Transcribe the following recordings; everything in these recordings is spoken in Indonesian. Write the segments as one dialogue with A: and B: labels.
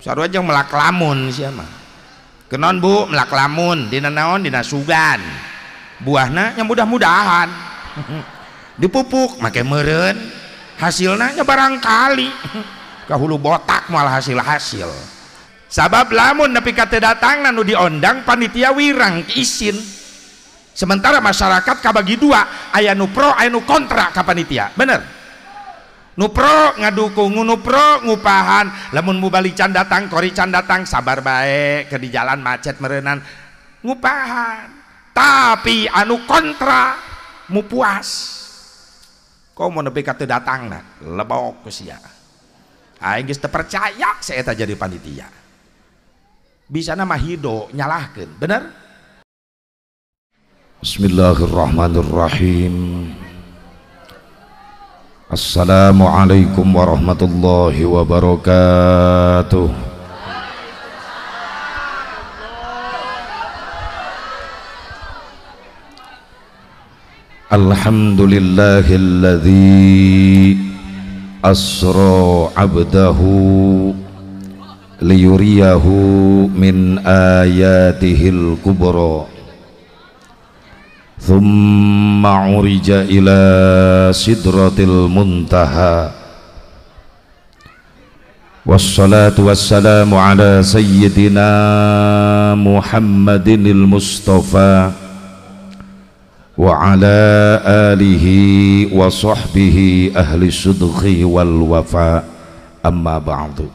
A: saru aja melak lamun siapa kenon bu melak lamun dina naon dina sugan buahnya yang mudah-mudahan dipupuk make meren hasilnya barangkali kahulu botak malah hasil-hasil sabab lamun tapi kata datang nanu diondang panitia wirang izin sementara masyarakat kabagi dua ayanu pro ayanu kontra ke panitia bener nupro ngadukung nupro ngupahan lamun mubali datang kori can datang sabar baik ke di jalan macet merenan ngupahan tapi anu kontra mu puas kau mau nepi kata datang nah lebok kusia aing geus percaya saya tak jadi panitia bisa nama hido nyalahkan bener Bismillahirrahmanirrahim
B: Assalamualaikum warahmatullahi wabarakatuh Alhamdulillahilladzi asra abdahu liyuriyahu min ayatihil kubra
A: ثم عرج إلى سدرة المنتهى والصلاة والسلام على سيدنا محمد المصطفى وعلى آله وصحبه أهل الصدق والوفاء أما بعد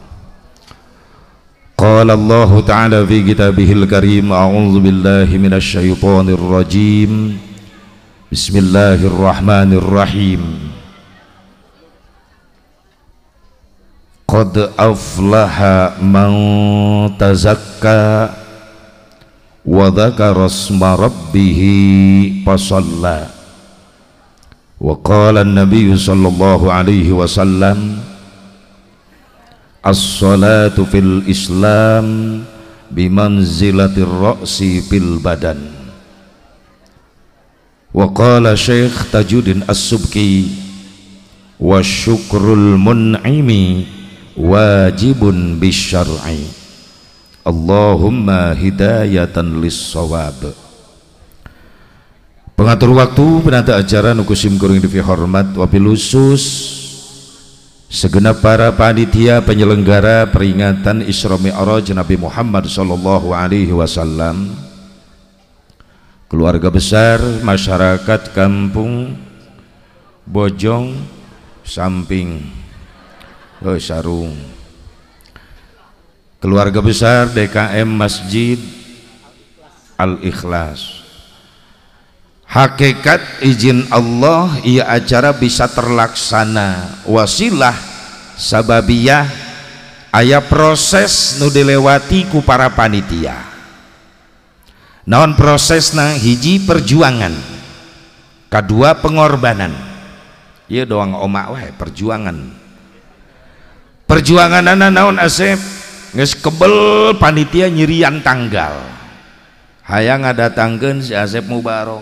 B: قال الله تعالى في كتابه الكريم أعوذ بالله من الشيطان الرجيم بسم الله الرحمن الرحيم
A: قد أفلح من تزكى وذكر اسم ربه فصلى وقال النبي صلى الله عليه وسلم as-salatu fil islam bimanzilatir ra'si fil badan wa qala syekh tajuddin as-subki wa syukrul mun'imi wajibun bisyar'i Allahumma hidayatan lissawab pengatur waktu penata acara nukusim kurung hormat wabilusus segenap para panitia penyelenggara peringatan Isra Mi'raj Nabi Muhammad sallallahu alaihi wasallam keluarga besar masyarakat kampung Bojong Samping oh, Sarung keluarga besar DKM Masjid Al-Ikhlas hakikat izin Allah ia acara bisa terlaksana wasilah sababiyah ayah proses nu dilewati ku para panitia naon na hiji perjuangan kedua pengorbanan ya doang omak wae perjuangan perjuangan anak naon asep nges kebel panitia nyirian tanggal hayang ada tanggen si Asep Mubarok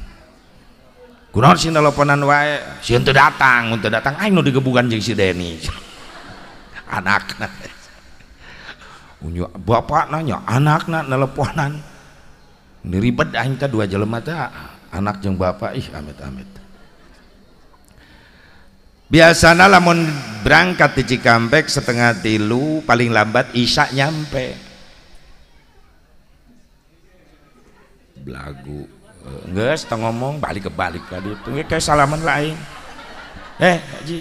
A: kunaon sih teleponan wae si untuk datang untuk datang ayo nu digebukan jeung si Deni anak bapak nanya anak nak teleponan niribet aing teh dua jelema teh anak jeung bapak ih amit amit biasanya lamun berangkat di Cikampek setengah tilu paling lambat Isya nyampe belagu nggak setengah ngomong balik ke balik tadi. Tunggu ge kayak salaman lain. Eh, Haji.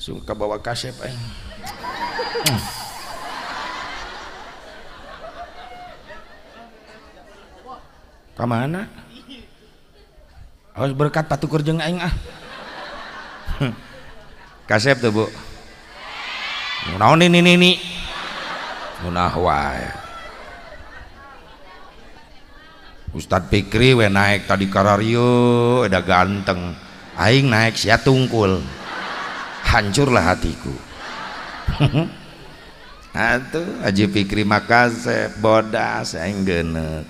A: suka bawa kasep aing. Hmm. Kamana? Harus berkat patukur kerja aing ah. kasep tuh, Bu. Naon ini nih Munah wae. Ustadz Fikri we naik tadi karario udah ganteng aing naik sia tungkul hancurlah hatiku Atuh Haji Fikri makasih bodas aing genet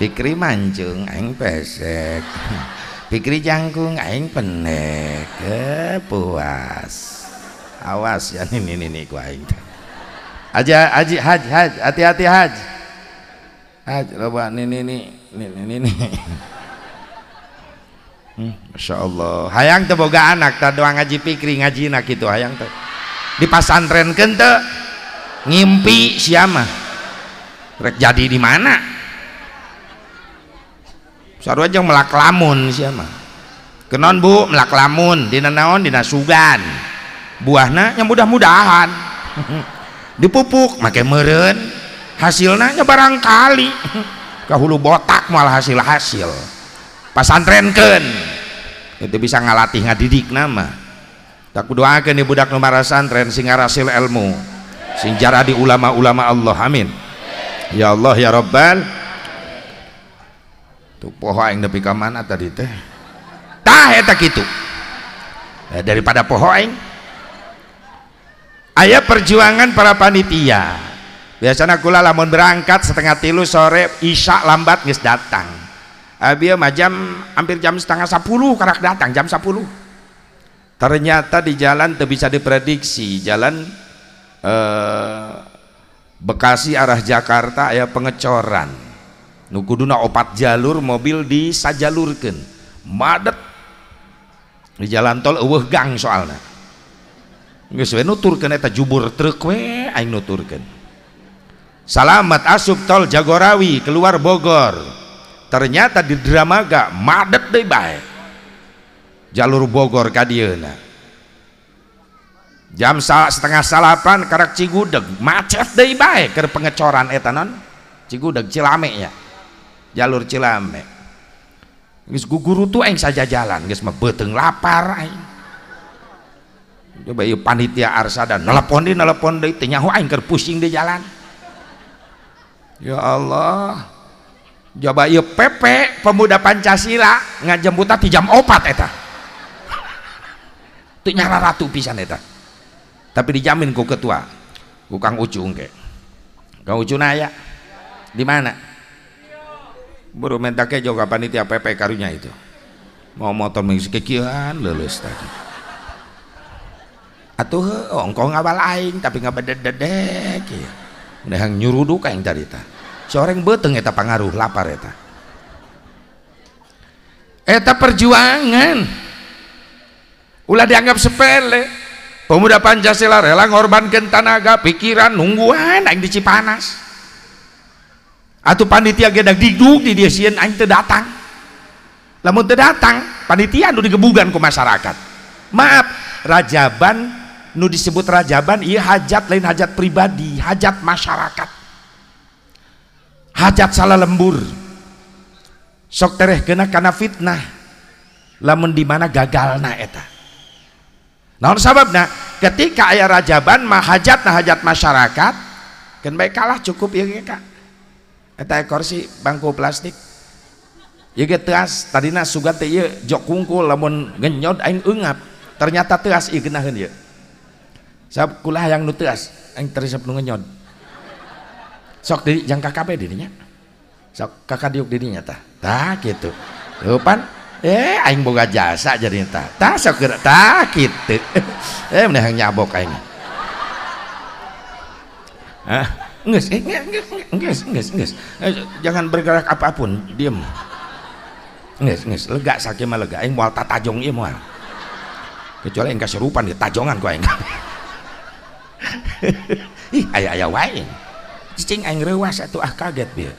A: Fikri mancung aing pesek Fikri jangkung aing penek puas awas ya nini nini ku aing aja aji haji haji hati-hati haji ah coba nih nih nih nih nih nih
B: hmm, Masya Allah
A: hayang teh boga anak tak doang ngaji pikri ngaji nak itu hayang teh di pesantren kente ngimpi siapa rek jadi di mana saru aja melak lamun siapa kenon bu melak lamun dina naon dina sugan buahnya yang mudah-mudahan dipupuk pakai meren hasilnya barangkali ke hulu botak malah hasil-hasil ken itu bisa ngalatih ngadidik nama tak doakan nih budak nomor santren sing ngarasil ilmu sing di ulama-ulama Allah amin ya Allah ya Rabbal tuh poho yang nepi ka mana tadi teh tah eta eh, daripada poho yang ayah perjuangan para panitia biasanya kula lamun berangkat setengah tilu sore isya lambat nggak datang abia ah, mah jam hampir jam setengah sepuluh karak datang jam sepuluh ternyata di jalan tuh bisa diprediksi jalan eh, Bekasi arah Jakarta ya pengecoran nukuduna opat jalur mobil di disajalurkan madet di jalan tol uh gang soalnya nggak we nuturkeun eta jubur truk we aing nuturkan Salamat asup tol Jagorawi keluar Bogor ternyata di Dramaga madet deh baik jalur Bogor kadiana jam setengah salapan karak Cigudeg macet deh baik ke pengecoran etanon Cigudeg Cilame ya jalur Cilame guys guguru tuh enggak saja jalan mah beteng lapar aing coba yuk panitia arsada nelfon deh, tanya, di tenyahu aing pusing deh jalan ya Allah coba ya PP pemuda Pancasila ngajembuta di jam opat eta Teu nyara ratu pisan eta tapi dijamin ku ketua ku kang ucung ke kang ucung aya. di mana baru ke juga panitia PP karunya itu mau motor mengisi kekian lulus tadi atuh ongkong awal aing tapi nggak bedededek ya. Nehang nyurudu yang carita. Seorang beteng eta pengaruh lapar eta. Eta perjuangan. Ulah dianggap sepele. Pemuda Pancasila rela ngorbankan tenaga, pikiran, nungguan aing di Cipanas. Atau panitia gedak digduk di dia sieun aing teu datang. Lamun teu datang, panitia nu digebugan ku masyarakat. Maaf, Rajaban nu disebut rajaban iya hajat lain hajat pribadi hajat masyarakat hajat salah lembur sok tereh kena karena fitnah lamun dimana mana gagal na eta naon na ketika ayah rajaban mah hajat nah hajat masyarakat kan baik kalah cukup ya kak eta ekor si bangku plastik ya teas tadinya sugan teh jok kungkul lamun genyod aing ungap ternyata teas iya kenahin ya Sebab kulah yang nutias, yang terisap nungenyon. Sok di yang kakak dirinya. Sok kakak diuk dirinya ta, ta, gitu. Rupan eh aing boga jasa jadi tah. Tah sok geura ta, gitu. eh meneh nyabok aing. Hah? Nges, nges, nges, nges, nges. Jangan bergerak apapun, diem. Nges, nges, lega sakit mah lega. Aing moal tatajong ieu moal. Kecuali engka serupan di tajongan ku aing. ih ayah ayah wae cicing aing rewas satu ah kaget dia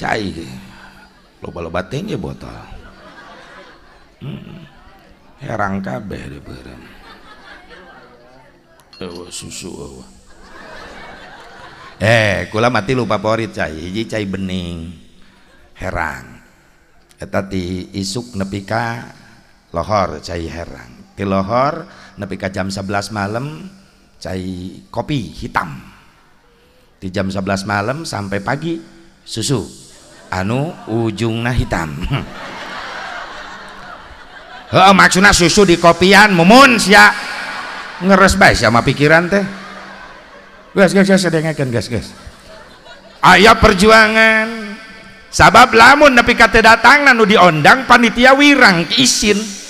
A: cai loba-loba tinggi ya, botol hmm. herang kabeh di Ewa susu ewa. Eh, kula mati lupa favorit cai, hiji cai bening. Herang. Eta ti isuk nepika lohor cai herang. Ti lohor nepi ke jam 11 malam cai kopi hitam di jam 11 malam sampai pagi susu anu ujungnya hitam heeh maksudnya susu di kopian mumun sia ngeres baik sama pikiran teh guys guys guys dengekeun guys guys ayo perjuangan sabab lamun nepi teh datang nanu diondang panitia wirang izin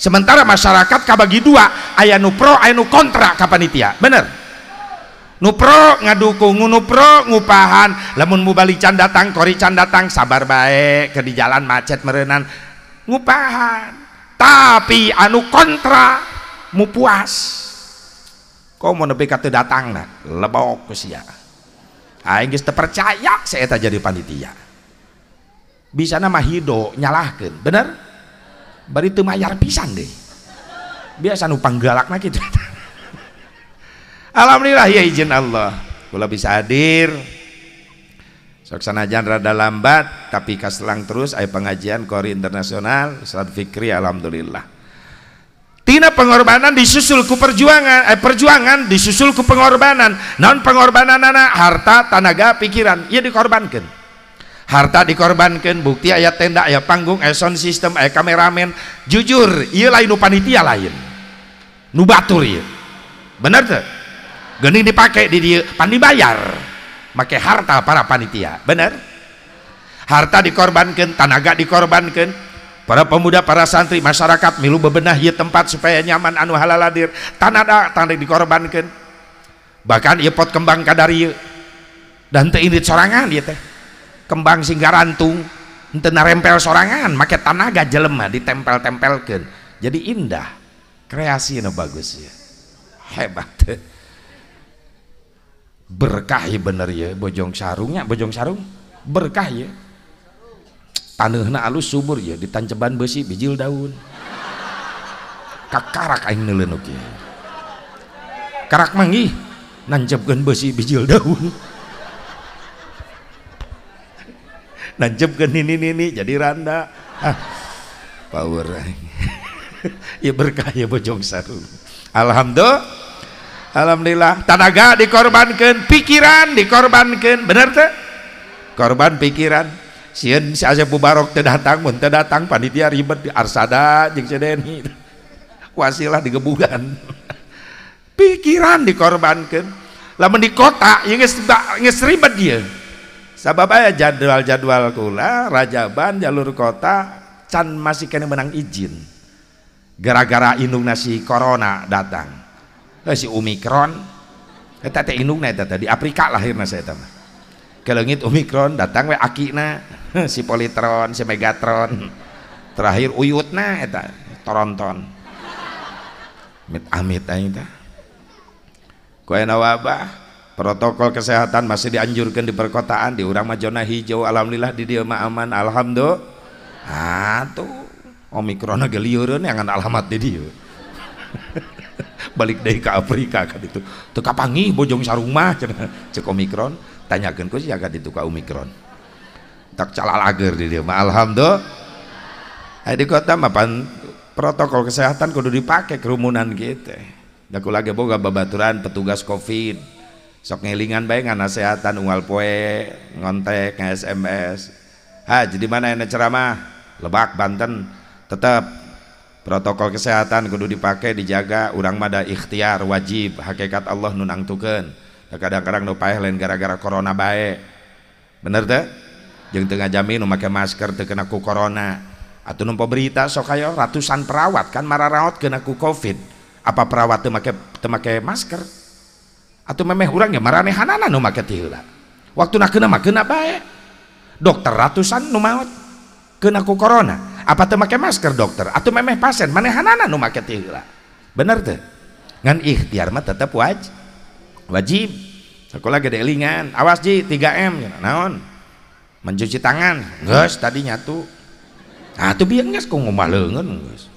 A: sementara masyarakat kabagi dua ayah pro ayah nu kontra kapanitia bener nupro ngadukung pro ngupahan lamun mubalican datang korican datang sabar baik ke di jalan macet merenan ngupahan tapi anu kontra mu puas kau mau nepi kata datang nah lebok kusia. aing terpercaya percaya saya jadi panitia bisa nama hidup nyalahkan bener bari teu mayar pisan deh biasa nu panggalakna kitu alhamdulillah ya izin Allah kula bisa hadir sok sanajan rada lambat tapi kaselang terus aya pengajian kori internasional Ustaz Fikri alhamdulillah tina pengorbanan disusul ku perjuangan eh, perjuangan disusul ku pengorbanan non pengorbanan anak harta tanaga pikiran ia ya dikorbankan harta dikorbankan bukti ayat tenda ayat panggung ayat sound system ayat kameramen jujur iya lain nu panitia lain nu batur iya bener tuh gening dipakai di dia pan dibayar pakai harta para panitia bener harta dikorbankan tanaga dikorbankan para pemuda para santri masyarakat milu bebenah iya tempat supaya nyaman anu halal hadir tanada tanda dikorbankan bahkan iya pot kembang kadari iya. dan teinit sorangan iya teh kembang singgaran tuh ente rempel sorangan make tanaga jelema ditempel-tempelkan jadi indah kreasi ini bagus ya hebat berkah ya bener ya bojong sarungnya bojong sarung berkah ya tanahnya alus subur ya ditanceban besi bijil daun kakarak aing nelenuk ya karak manggih nancepkan besi bijil daun nancep ke nini nini jadi randa ah, power ya berkah ya bojong saru alhamdulillah alhamdulillah tenaga dikorbankan pikiran dikorbankan bener tuh korban pikiran sian si Asep Mubarok teu datang mun datang panitia ribet di Arsada jeung Sedeni wasilah digebugan pikiran dikorbankan lamun di kota yang geus dia sababaya jadwal-jadwal kula rajaban jalur kota can masih kena menang izin gara-gara indung nasi corona datang eh, si omikron eta eh, teh indung na eta di Afrika lahirna saya tahu kelengit omikron datang we akina si politron si megatron terakhir uyutna eta eh, toronton mit amit aing teh yang wabah protokol kesehatan masih dianjurkan di perkotaan di urang mah hijau alhamdulillah di dia mah aman alhamdulillah atuh ah, omikron ge lieureun ngan alamat di dieu balik dari ke Afrika kan itu teu bojong sarung mah cek omikron tanyakeun ku siaga ditu ka omikron tak calalager di dia. mah alhamdulillah di kota mah pan protokol kesehatan kudu dipakai kerumunan gitu. Daku lagi boga babaturan petugas covid sok ngelingan nggak nasehatan ungal poe ngontek nge SMS ha jadi mana yang ceramah Lebak Banten tetap protokol kesehatan kudu dipakai dijaga urang mada ikhtiar wajib hakikat Allah nunang tuken. kadang-kadang nupai lain gara-gara corona baik. bener teh Jeng tengah jamin memakai masker terkena ku corona atuh numpo berita sok ayo ratusan perawat kan mararaot kena ku covid apa perawat temake temake masker atau memeh orang ya marane hanana nu make tihula waktu nak kena kenapa ya? dokter ratusan nu maut kena ku corona apa teu make masker dokter atau memeh pasien mana hanana nu make tihula bener tuh ngan ikhtiar mah tetap wajib. wajib aku lagi delingan awas ji 3M ya, naon mencuci tangan geus tadi nyatu nah tuh biar geus ku ngomah lengan, geus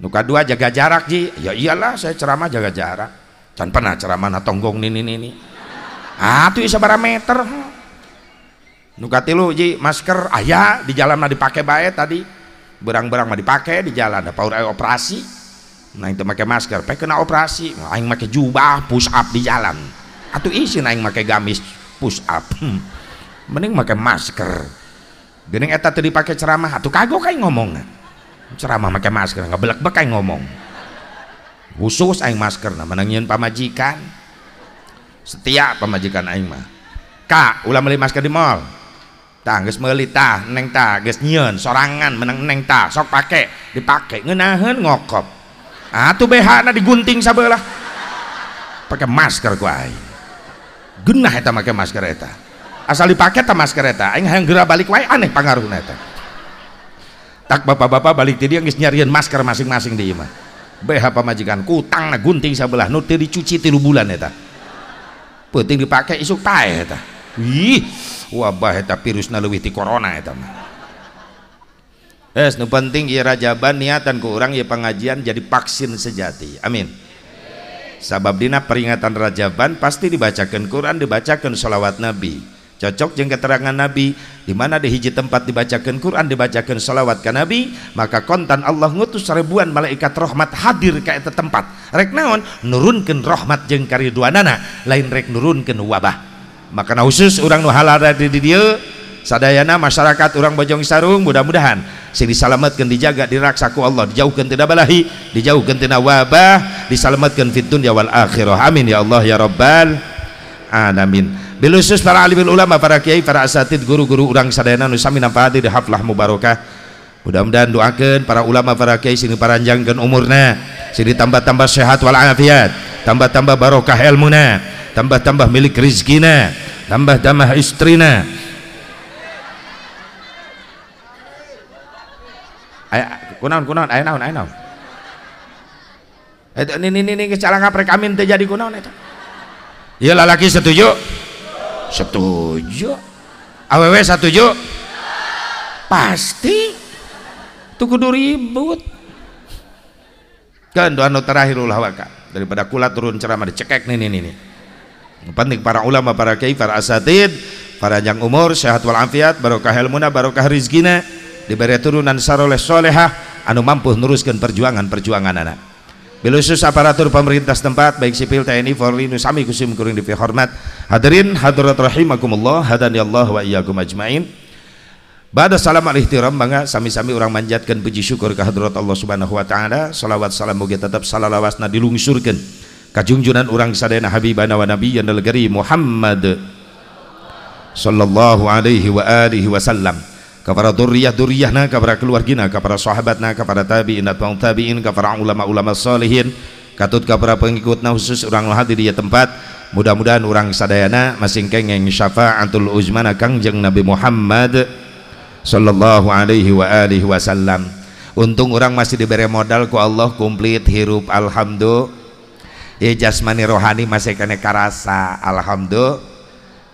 A: Nuka dua jaga jarak ji ya iyalah saya ceramah jaga jarak dan pernah ceramah tonggong nini nini ah tuh berapa meter nukati lu ji masker ayah ya, di jalan mah dipakai baik tadi berang-berang mah dipakai di jalan ada power operasi nah itu pakai masker pakai kena operasi nah, aing pakai jubah push up di jalan atau isi nah, aing pakai gamis push up hmm. mending pakai masker gening eta tadi pakai ceramah atau kagok kayak ngomong ceramah pakai masker nggak belak belak ngomong khusus aing masker nah menangin pamajikan setia pamajikan aing mah kak ulah beli masker di mall tah geus meuli tah neng tah geus nyieun sorangan menang neng tah sok pake dipake ngeunaheun ngokop atuh ah, BH na digunting sabeulah pakai masker ku aing genah eta make masker eta asal dipake ta masker eta aing hayang geura balik wae aneh pangaruhna eta tak bapak-bapak balik tadi yang nyariin masker masing-masing di imah BH pamajikan kutang na gunting sebelah nu dicuci tilu bulan eta penting dipakai isuk tae eta ih wabah eta virusna leuwih ti corona eta mah es nu penting ieu rajaban niatan ku urang ieu pengajian jadi vaksin sejati amin sabab dina peringatan rajaban pasti dibacakan Quran dibacakan sholawat Nabi cocok yang keterangan Nabi di mana di hiji tempat dibacakan Quran dibacakan salawat ke Nabi maka kontan Allah ngutus ribuan malaikat rahmat hadir ke tempat rek naon nurunkan rahmat jeung kariduanana lain rek nurunkan wabah maka khusus orang nuhalara halal di dia sadayana masyarakat orang Bojong Sarung mudah-mudahan sini disalamatkan dijaga diraksaku Allah dijauhkan tidak balahi dijauhkan tidak wabah disalamatkan fitun ya wal akhirah amin ya Allah ya Rabbal alamin dilusus para alim ulama para kiai para asatid guru-guru urang sadayana nu sami nampaati di haflah mubarokah mudah-mudahan doakan para ulama para kiai sini paranjangkeun umurna sini tambah-tambah sehat wal afiat tambah-tambah barokah ilmuna tambah-tambah milik rizkina tambah-tambah istrina Ay, kunaon kunaon aya naon aya naon eta ini ini geus calang kamin teu jadi kunaon eta ieu lalaki setuju setuju aww setuju pasti tuh kudu ribut kan doa anu terakhir ulawaka daripada kula turun ceramah dicekek nih nih nih penting para ulama para kiai para asatid para yang umur sehat walafiat barokah helmuna barokah rizkina diberi turunan saroleh solehah anu mampu neruskan perjuangan perjuangan anak Bilusus aparatur pemerintah setempat baik sipil TNI Polri nusami kusim kuring di hormat hadirin hadirat rahimakumullah hadani Allah wa iyyakum ajmain Bada salam al ihtiram bangga sami-sami orang manjatkan puji syukur ke hadirat Allah Subhanahu wa taala salawat salam mugi tetap salalawasna dilungsurkeun kajungjunan orang sadayana habibana wa yang al Muhammad sallallahu alaihi wa alihi wasallam kepada duriyah duriyahna kepada keluargina kepada sahabatna kepada tabiin atau tabiin kepada ulama-ulama salihin katut kepada pengikutna khusus orang lahat di tempat mudah-mudahan orang sadayana masing kengeng syafaatul uzmana kangjeng Nabi Muhammad sallallahu alaihi wa alihi wasallam untung orang masih diberi modal ku Allah kumplit hirup alhamdulillah ya jasmani rohani masih kene karasa alhamdulillah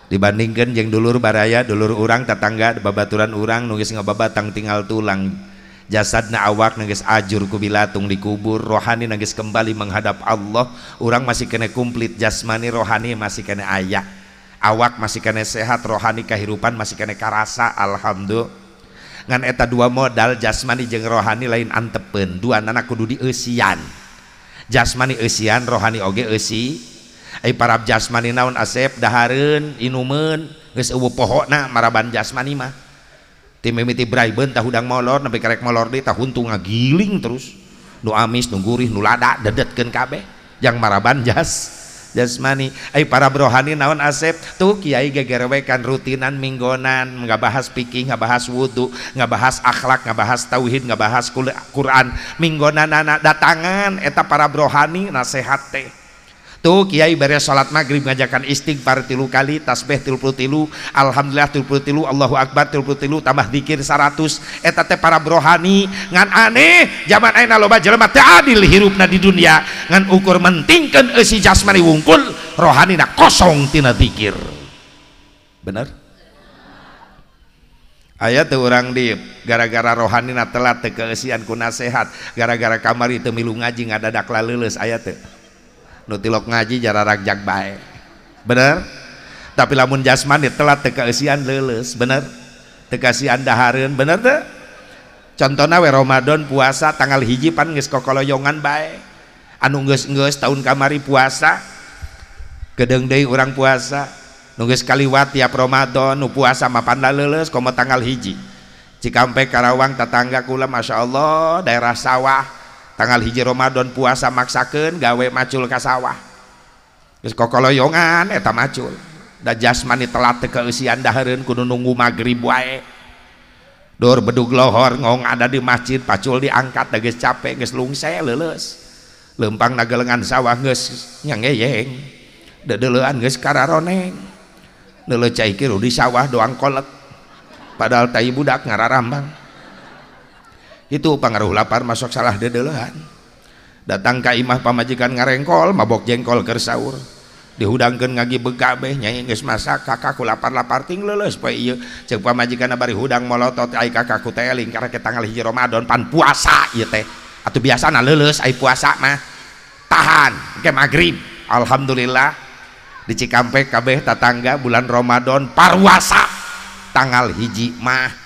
A: q dibandingkan jeng dulu barya duluur urang tetangga bababaturan urang nugis ngoba batang tinggal tulang jasadna awak nuges ajur kubilatung di kubur rohani nagis kembali menghadap Allah urang masih kenek kumlit jasmani rohani masih kene ayaah awak masih kene sehat rohani kahipan masih kenek karasa Alhamdulil ngan eta dua modal jasmani jeng rohani lain antepen dua anak kudu di ian jasmani ian rohani oge i yang para jasmani naun asepdahren inuenwu poho na maraban jasmani mah tim bri tahu udang molor nabi mallorta untu nga giling terus do amis nunggurih nula dedat keun kabeh yang maraban jas jasmani para brohan naon asep tuh Kyai gegerewekan rutinan minggonan nga bahas piki nga bahas wudhu nga bahas akhlak nga bahas tauhid nga bahas ku Quran minggonan na datangan eta para brohani nasehat. itu Kiai beres salat maghrib ngajakan istighfar tilu kali tasbih tilu tilu Alhamdulillah tilu tilu Allahu Akbar tilu tilu tambah dikir seratus etate para brohani ngan aneh zaman aina loba jelema teh adil hirupna di dunia ngan ukur mentingkan esi jasmani wungkul rohani nak kosong tina dikir bener ayat tu orang di gara-gara rohani na telat teu keesian ku nasehat gara-gara kamari teu milu ngaji ngadadak leles ayat tu. ti ngaji jarak ragjak baik bener tapi lamun jasman di telat kekeesian lulus bener Tekasih Andaa Harun bener contoh na Romadhon puasa tanggal hiji pangis Kokoloyongan baik anunggusgus tahun kamari puasa kedengde orang puasa n nugis Kaliwa tiap Romadhon puasa sama panda lelus koma tanggal hiji Cpe Karawang tetanggakulam Masya Allah daerah sawahah hiji Romadhon puasa maksaken gawe macul ka sawahyongancul jasmani tela keusia ku nunggu magrib wae Du beug loong ada di masjid pacul diangkat teges capek ges lung saya le lempang nagelngan sawahngenge di sawah doang kolek padahal taiai Budak ngara ramang itu pengaruh lapar masuk salah dedelehan datang ke imah pamajikan ngarengkol mabok jengkol ker sahur dihudangkan ngagi bekabeh nyanyi nges masak kakakku lapar-lapar ting leuleus poe ieu cek pamajikan bari hudang molotot ai kakakku teling karena ke tanggal hiji Ramadan pan puasa ieu teh biasa biasana leles ai puasa mah tahan ke magrib alhamdulillah di Cikampek kabeh tatangga bulan Ramadan parwasa tanggal hiji mah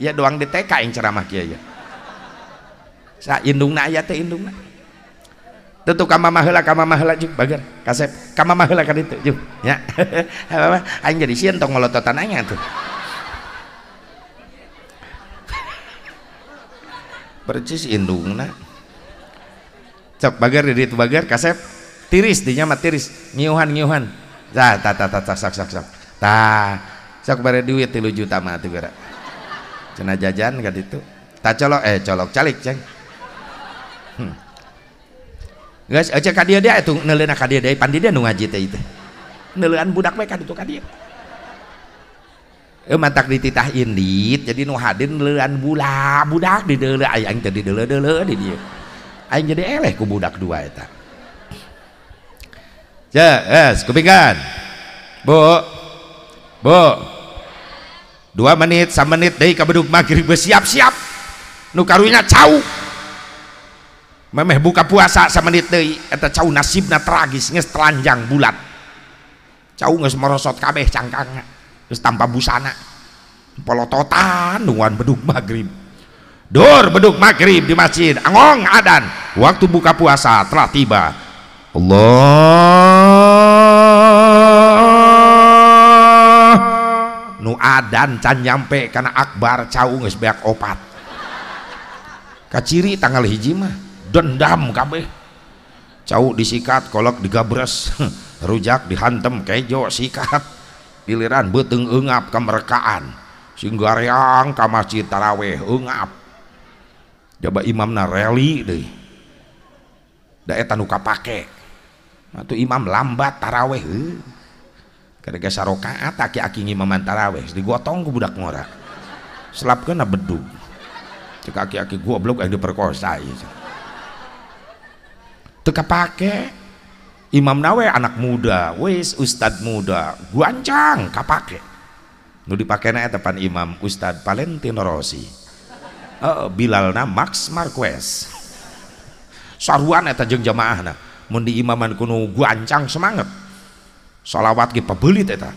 A: ya doang di TK yang ceramah kia ya sa indungna ya teh indungna Tentu kama kamamahela kama bagar. jeung bager kasep kama kan itu juga. ya apa aing jadi sieun tong ngolototan aing tuh percis indungna cok bagar di itu bagar. kasep tiris dinya mah tiris ngiuhan ngiuhan ta ta ta ta sak sak sak Ta sok bare duit 3 juta mah tuh gara cena jajan kan itu tak colok eh colok calik ceng hmm. guys aja kadia dia itu nelen kadia dia pandi dia nungaji teh itu nelean budak mereka itu kadia Eh mantak dititah indit jadi nu hadir nelean bula budak di dele ayang teh di dele dele di dia aing jadi eleh ku budak dua eta ya yes kupingan bu bu dua menit sama menit dari kabeduk maghrib siap-siap nu karunya cau memeh buka puasa sama menit dari eta cau nasibnya tragis nges telanjang bulat cau nges merosot kabeh cangkangnya nges tanpa busana total nuan beduk maghrib dor beduk maghrib di masjid angong adan waktu buka puasa telah tiba Allah addan can nyampe karena akbar ca ngesbek opat kaciri tanggal hiji mah dendam kabeh disikat kolk digabres rujak dihanm ke jo sikat piliran beteng ap kemerkaan singang kama ciwe jaba Imam nauka pakai Imam lambat taraweh Kerega sarokaat aki-aki ngimaman taraweh digotong ke budak ngora. Selap kena bedug. Cek aki-aki blok yang diperkosa gitu. Teka pake Imam Nawe anak muda, wis ustad muda, guancang kapake. Nu dipake nae depan Imam Ustad Valentino Rossi. Uh, Bilalna Max Marquez. Saruan eta jeung jamaah mun di imaman kuno guancang semangat sholawat ki pebelit eta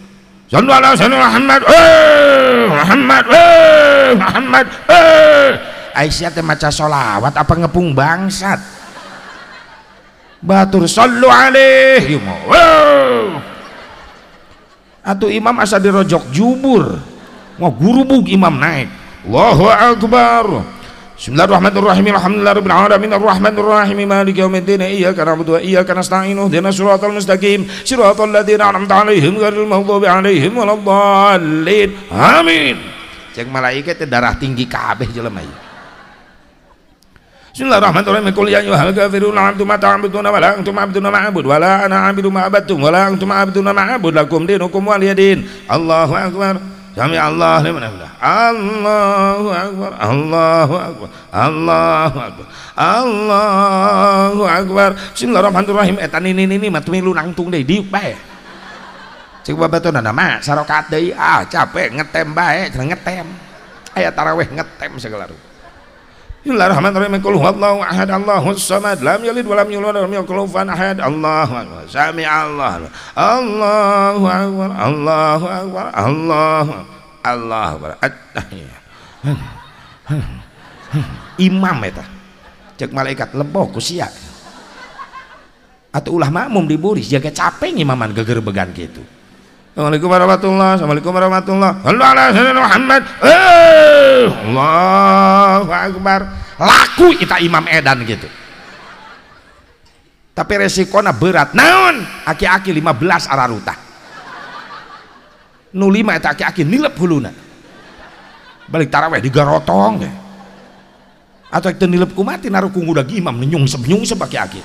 A: Sallallahu alaihi Muhammad eh, Muhammad eh, Muhammad eh Aisyah teh maca sholawat apa ngepung bangsat Batur sallu alaihi eh. Atuh imam asa dirojok jubur Wah gurubug imam naik Allahu akbar Bismillahirrahmanirrahim. الله الرحمن الرحيم الحمد لله رب العالمين الرحمن الرحيم مالك يوم الدين إياك نعبد وإياك نستعين اهدنا الصراط المستقيم صراط الذين أنعمت cek malaikat darah tinggi kabeh jelema Bismillahirrahmanirrahim. Qul ya ayyuhal kafirun la antum ta'buduna antum ma'bud wa la ana lakum dinukum waliyadin. Allahu Sami Allah liman hamidah. Allahu akbar. Allahu akbar. Allahu akbar. Allahu akbar. Bismillahirrahmanirrahim. Eta eh, nini nini matmilu nangtung deui diuk bae. Cik babatuna mak sarokat deui ah capek ngetem bae ngetem. Aya tarawih ngetem segala rupa. Bismillahirrahmanirrahim. Qul huwallahu ahad, Allahus samad, lam yalid wa lam yulad wa lam yakul kufuwan ahad. Allahu akbar. Sami Allah. Allahu akbar. Allahu akbar. Allahu Allahu akbar. at Imam eta. Cek malaikat lebo ku sia. Atau ulah makmum diburi jaga capek imaman geger began gitu. Assalamualaikum warahmatullahi Assalamualaikum warahmatullahi Halo ala Allah, Muhammad eh, Allahu Akbar laku kita Imam Edan gitu tapi resikonya berat naon aki-aki 15 araruta nu lima eta aki-aki nilep huluna balik taraweh digarotong garotong. Ya. atau itu nilep mati naruh kungu ngudagi imam nyung sep aki-aki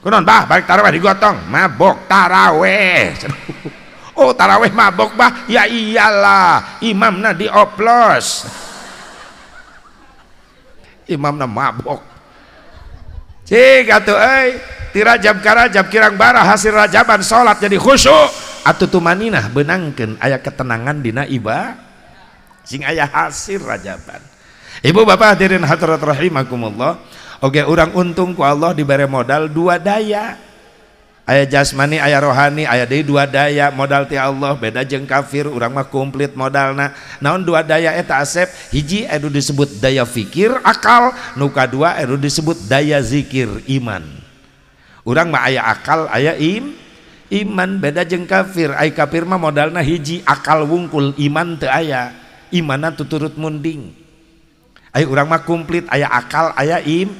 A: kunon bah balik taraweh digotong mabok taraweh oh taraweh mabok bah ya iyalah imamna dioplos imamna mabok cik atuh ey Tirajab karajab kirang bara hasil rajaban sholat jadi khusyuk atuh tumaninah benangkan Ayah ketenangan dina iba sing ayah hasil rajaban Ibu bapak hadirin hadirat rahimakumullah Oke okay, orang untung ku Allah diberi modal dua daya aya jasmani aya rohani aya de dua daya modalti Allah beda jeng kafir urangma kumplit modalna naon dua daya eta asep hiji edu disebut daya fikir akal nuka dua eru disebut dayadzikir iman urangma aya akal aya im iman beda jeng kafir aya kafirma modalna hiji akal wungkul iman te ayaimana tuurut munding Ay urangma kumplit aya akal aya im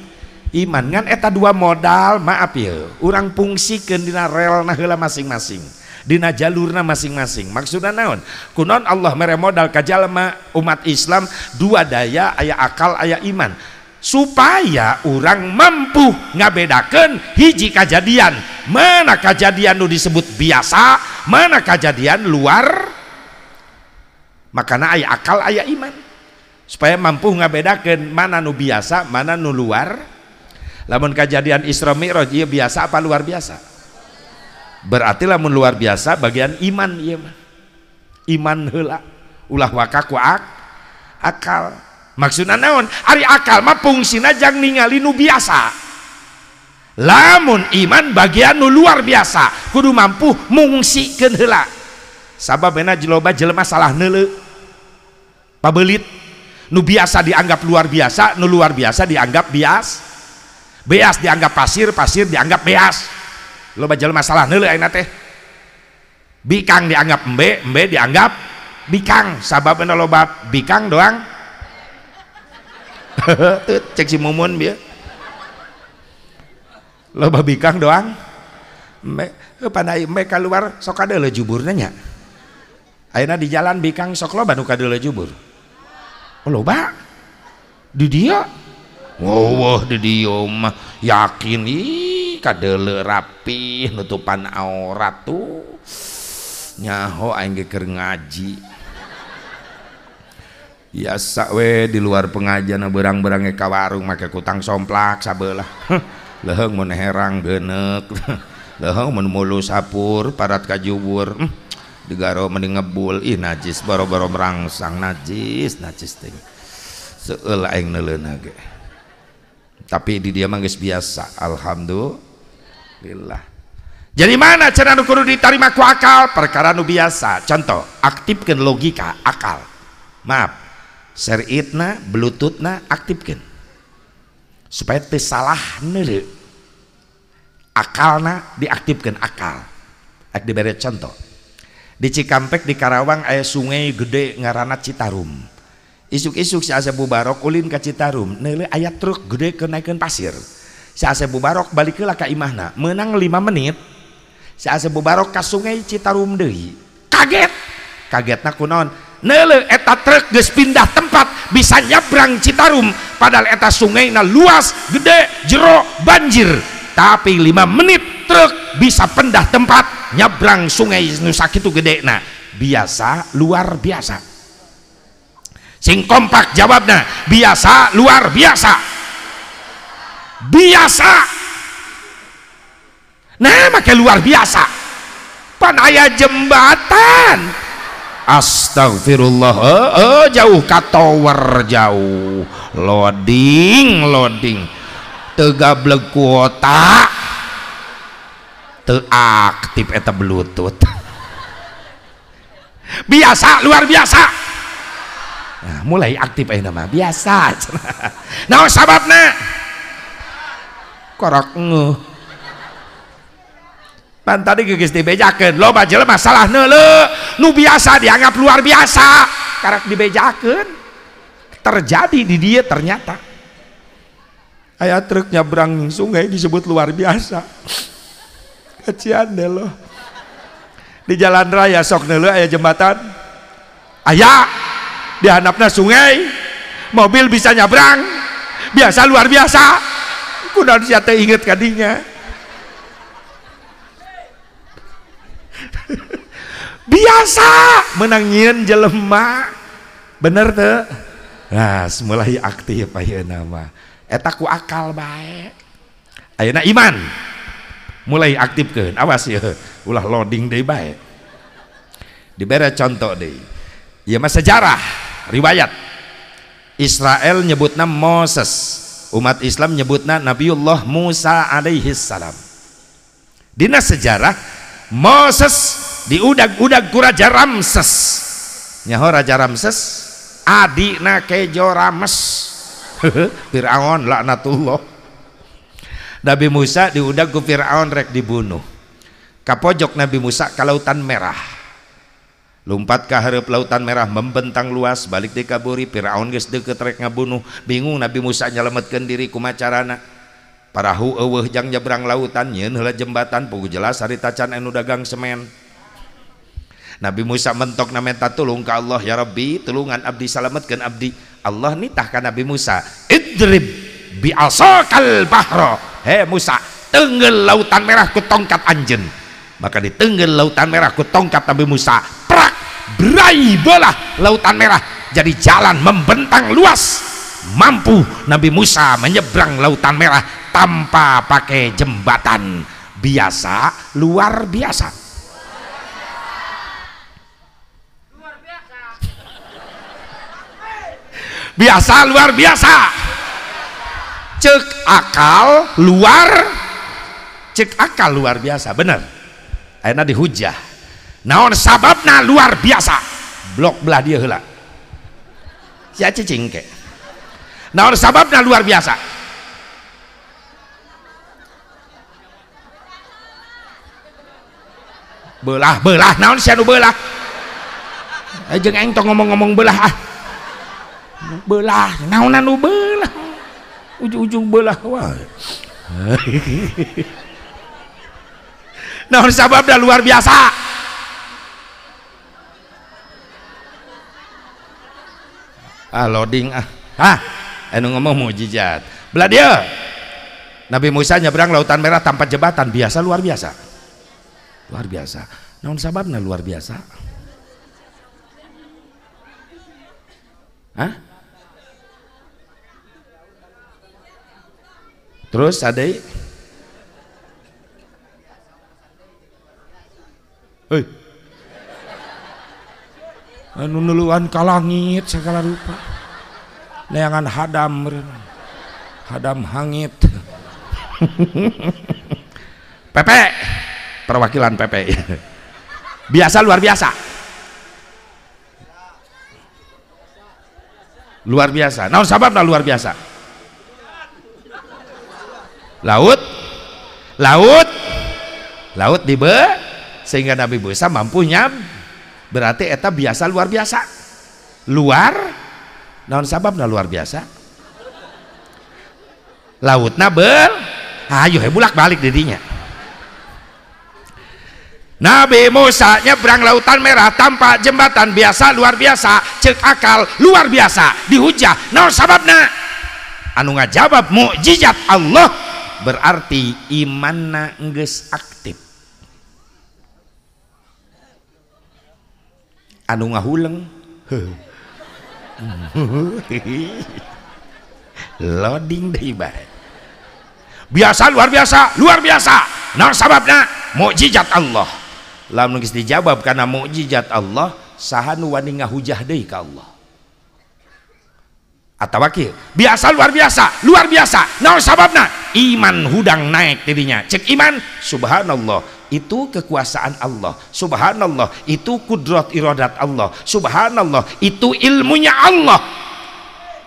A: iman ngan eta dua modal maaf ya orang fungsikan dina rel nahela masing-masing dina jalurna masing-masing maksudnya naon kunon Allah mere modal kajalma umat Islam dua daya ayah akal ayah iman supaya orang mampu ngabedakan hiji kejadian mana kejadian nu disebut biasa mana kejadian luar makanya ayah akal ayah iman supaya mampu ngabedakan mana nu biasa mana nu luar lamun kejadian Isra Mi'raj iya biasa apa luar biasa berarti lamun luar biasa bagian iman iya mah iman hela ulah wakaku ak, akal maksudnya naon ari akal mah fungsina jang ningali nu biasa lamun iman bagian nu luar biasa kudu mampu mungsikeun heula bena jeloba jelema salah neule pabelit nu biasa dianggap luar biasa nu luar biasa dianggap biasa beas dianggap pasir pasir dianggap beas lo baca masalah nele aina teh bikang dianggap embe embe dianggap bikang sabab bab bikang doang cek si mumun dia bab bikang doang Me, panai embe keluar sok ada lo juburnya nya akhirnya di jalan bikang sok lo nuka ada lo jubur oh, loba di dia
B: Wow
A: di dio mah yakini kadel rapi ngeutupan aura tuh nya ho an geker ngajiya sawwe di luar pengaja na beang-berang e kawarung make kutang soplak sabelah leheng meneh herang dek lehong menemulu sapur parat kajuwur dio meningngebulin najis bar-bara barrang sang najis najis seh tapi di dia manggis biasa Alhamdulillah jadi mana cara kudu diterima ku akal perkara nu biasa contoh aktifkan logika akal maaf seritna bluetoothna aktifkan supaya tersalah nere akalna diaktifkan akal Ak diberi contoh di Cikampek di Karawang ayah sungai gede ngarana Citarum isuk-isuk si Asep Mubarok ulin ke Citarum nele ayat truk gede kenaikan pasir si Asep Mubarok balik ke imahna menang 5 menit si Asep Mubarok ke sungai Citarum deh. kaget kagetna kunaon nele eta truk gus pindah tempat bisa nyabrang Citarum padahal eta sungai na luas gede jero banjir tapi 5 menit truk bisa pindah tempat nyabrang sungai nusak itu gede nah biasa luar biasa sing kompak jawabnya biasa luar biasa biasa nah maka luar biasa panaya jembatan astagfirullah oh, eh, oh, eh, jauh ke tower jauh loading loading tegablek kuota teaktif eta bluetooth biasa luar biasa nah, mulai aktif aja nama biasa nah sababna korok ngu pan tadi geus dibejakeun loba jelema masalah neule nu biasa dianggap luar biasa karak dibejakeun terjadi di dia ternyata ayah truk nyabrang sungai disebut luar biasa kecian deh lo di jalan raya sok dulu ayah jembatan ayah dihanapnya sungai mobil bisa nyabrang biasa luar biasa kudan siate inget kadinya biasa menangin jelema bener tuh nah mulai aktif ya nama etaku akal baik ayo na iman mulai aktifkan awas ya ulah loading deh baik diberi contoh deh ya mas sejarah riwayat Israel nyebutna Moses umat Islam nyebutna Nabiullah Musa alaihi salam dina sejarah Moses diudag-udag ku Raja Ramses nyaho Raja Ramses adikna kejo Rames Fir'aun laknatullah Nabi Musa diudag ku Fir'aun rek dibunuh kapojok Nabi Musa ke Lautan Merah lumpat ke harap lautan merah membentang luas balik di kaburi Firaun geus deket rek ngabunuh bingung Nabi Musa nyelametkan diri kumacarana parahu eueuh jang nyebrang lautan nyeun heula jembatan pugu jelas harita can anu dagang semen Nabi Musa mentok na menta tulung ka Allah ya Rabbi tulungan abdi salametkeun abdi Allah nitah ka Nabi Musa idrib bi asakal bahra he Musa tenggel lautan merah ku tongkat anjen maka di tenggel lautan merah ku tongkat Nabi Musa berai bola lautan merah jadi jalan membentang luas mampu Nabi Musa menyeberang lautan merah tanpa pakai jembatan biasa luar biasa luar biasa biasa luar biasa cek akal luar cek akal luar biasa benar akhirnya dihujah naon sababna luar biasa blok belah dia hela sia cicing ke naon sababna luar biasa belah belah naon sia nu belah eh jeung tong ngomong-ngomong belah ah belah naon anu belah ujung-ujung belah wah naon sababna luar biasa ah loading ah ah anu ngomong mujizat belah dia Nabi Musa nyebrang lautan merah tanpa jembatan biasa luar biasa luar biasa namun sababnya luar biasa Hah? terus ada Hei, nunuluan nuluan ka langit segala rupa leangan hadam hadam hangit PP perwakilan PP biasa luar biasa luar biasa nah sababna luar biasa laut laut laut dibe sehingga Nabi Musa mampu nyam berarti eta biasa luar biasa luar naon sababna luar biasa laut ber ayo he bulak balik dirinya Nabi Musa nyebrang lautan merah tanpa jembatan biasa luar biasa cek akal luar biasa dihujah naon sababna anu ngajabab mukjizat Allah berarti imanna geus aktif anu ngahuleng loading deh barat biasa luar biasa luar biasa nah sababnya mukjizat Allah lamun geus dijawab karena mukjizat Allah sahanu wani ngahujah deh ka Allah atau wakil biasa luar biasa luar biasa nah sababnya iman hudang naik dirinya cek iman subhanallah itu kekuasaan Allah subhanallah itu kudrat iradat Allah subhanallah itu ilmunya Allah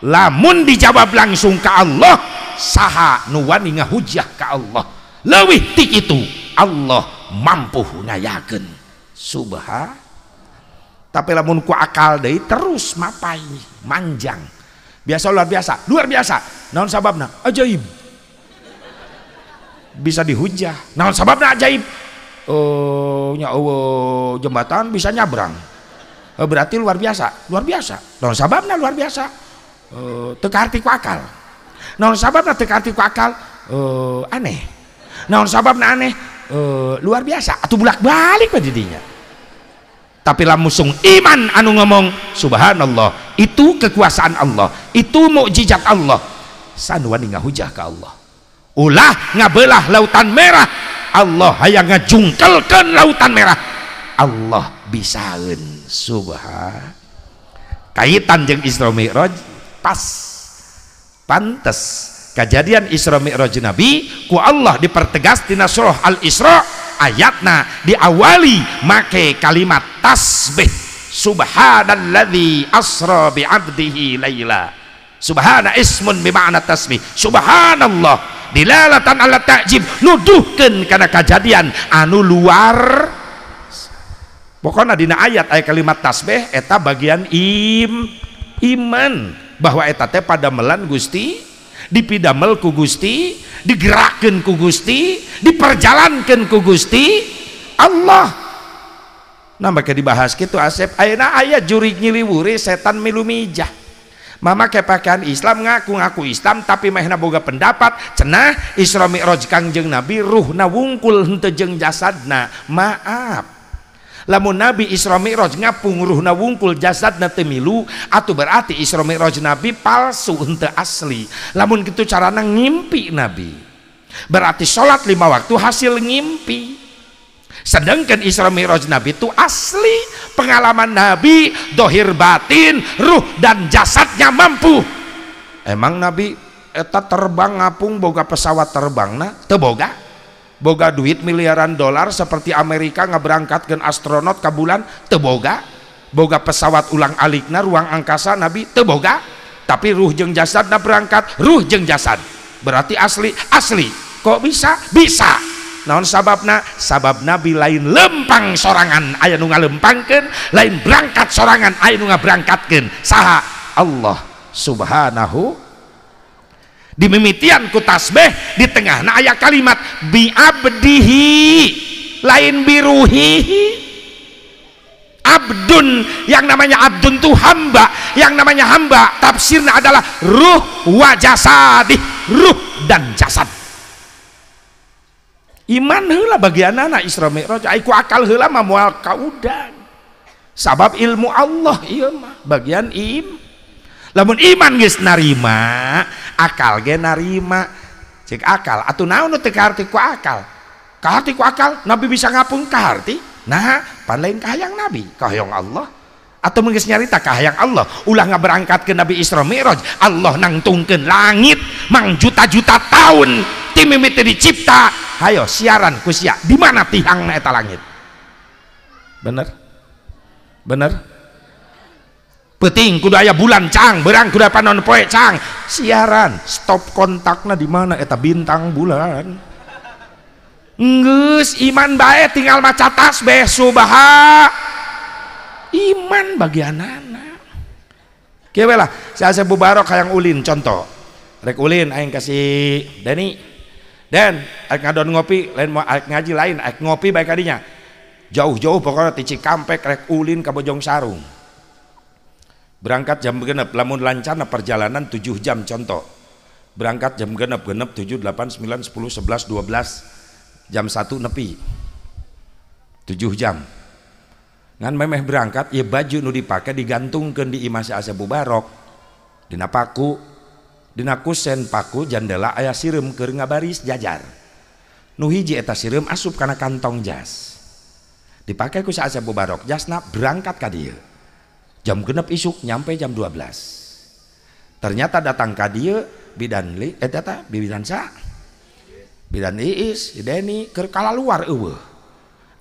A: lamun dijawab langsung ke Allah saha nuwani hujah ke Allah lewih tik itu Allah mampu ngayaken subha tapi lamun ku akal deh terus mapai manjang biasa luar biasa luar biasa naon sababna ajaib bisa dihujah naon sababna ajaib uh, jembatan bisa nyabrang uh, berarti luar biasa luar biasa non sababnya luar biasa uh, eh, tekarti akal non sababnya tekarti kuakal uh, aneh non sababnya aneh uh, luar biasa atau bulak balik pada tapi tapi lamusung iman anu ngomong subhanallah itu kekuasaan Allah itu mukjizat Allah sanwani ngahujah ke Allah ulah ngabelah lautan merah Allah hayang ngajungkelkan lautan merah Allah bisaun subha kaitan jeng Isra Mi'raj pas pantes kejadian Isra Mi'raj Nabi ku Allah dipertegas di surah Al Isra ayatna diawali make kalimat tasbih subhanalladzi asra bi abdihi laila subhana ismun bima'na tasmi subhanallah dilalatan alat takjib nuduhkan karena kejadian anu luar pokoknya dina ayat ayat kalimat tasbih eta bagian im iman bahwa eta teh padamelan Gusti dipidamel ku Gusti digerakkan ku Gusti diperjalankan ku Gusti Allah nah maka dibahas gitu asep ayana ayat jurik nyiliwuri setan milu mijah Mama pakaian Islam ngaku ngaku Islam tapi mahna boga pendapat cenah Isra Mi'raj Kangjeng Nabi ruhna wungkul henteu jeung jasadna. Maaf. Lamun Nabi Isra Mi'raj ngapung ruhna wungkul jasadna teu milu atuh berarti Isra Mi'raj Nabi palsu henteu asli. Lamun kitu carana ngimpi Nabi. Berarti sholat lima waktu hasil ngimpi. Sedangkan Isra Miraj Nabi itu asli pengalaman Nabi, dohir batin, ruh dan jasadnya mampu. Emang Nabi eta terbang ngapung boga pesawat terbang nah teboga boga duit miliaran dolar seperti Amerika ngeberangkatkan astronot ke bulan teboga boga pesawat ulang alikna ruang angkasa Nabi teboga tapi ruh jeng jasad nah berangkat ruh jeng jasad berarti asli asli kok bisa bisa naon sababna sabab nabi lain lempang sorangan ayah nunga lempangkan, lain berangkat sorangan ayah nunga berangkatkan. saha Allah subhanahu di mimitian ku tasbih di tengah Nah, ayah kalimat bi abdihi lain biruhi, abdun yang namanya abdun tuh hamba yang namanya hamba tafsirnya adalah ruh wajah sadih, ruh dan jasad iman hela bagi anak-anak Isra Mi'raj aiku akal hela mamual kaudan sabab ilmu Allah iya mah bagian im lamun iman geus narima akal ge narima cek akal atau naon teu kaharti ku akal Kau ku akal nabi bisa ngapung arti. nah pandai kahayang nabi kahayang Allah atau mungkin nyarita yang Allah ulah nggak berangkat ke Nabi Isra Mi'raj Allah nangtungkan langit mang juta-juta tahun itu dicipta hayo siaran kusia di mana tiang eta langit bener bener peting kudu aya bulan cang berang kudu panon poe cang siaran stop kontaknya di mana eta bintang bulan Ngus iman baik tinggal macatas besu subaha Iman bagi anak-anak. Kaya lah, si Asep Bubarok yang ulin contoh. Rek ulin aing kasih Denny, Dan aik ngadon ngopi, lain mau ngaji lain, aik ngopi baik adinya. Jauh-jauh pokoknya tici kampek rek ulin ke Bojong Sarung. Berangkat jam genep, lamun lancana perjalanan tujuh jam contoh. Berangkat jam genep, genep delapan, sembilan, sepuluh, sebelas, dua belas, jam satu nepi tujuh jam ngan memeh berangkat ya baju nu dipakai digantungkan di imasi asa bubarok dina paku dina kusen paku jandela ayah sirum keur ngabaris jajar nu hiji eta asup kana kantong jas dipakai ku asa bubarok jasna berangkat ka dieu jam genep isuk nyampe jam 12 ternyata datang ka dieu bidan li eh, eta eh, bidan sa bidan iis si deni keur kalaluar eueuh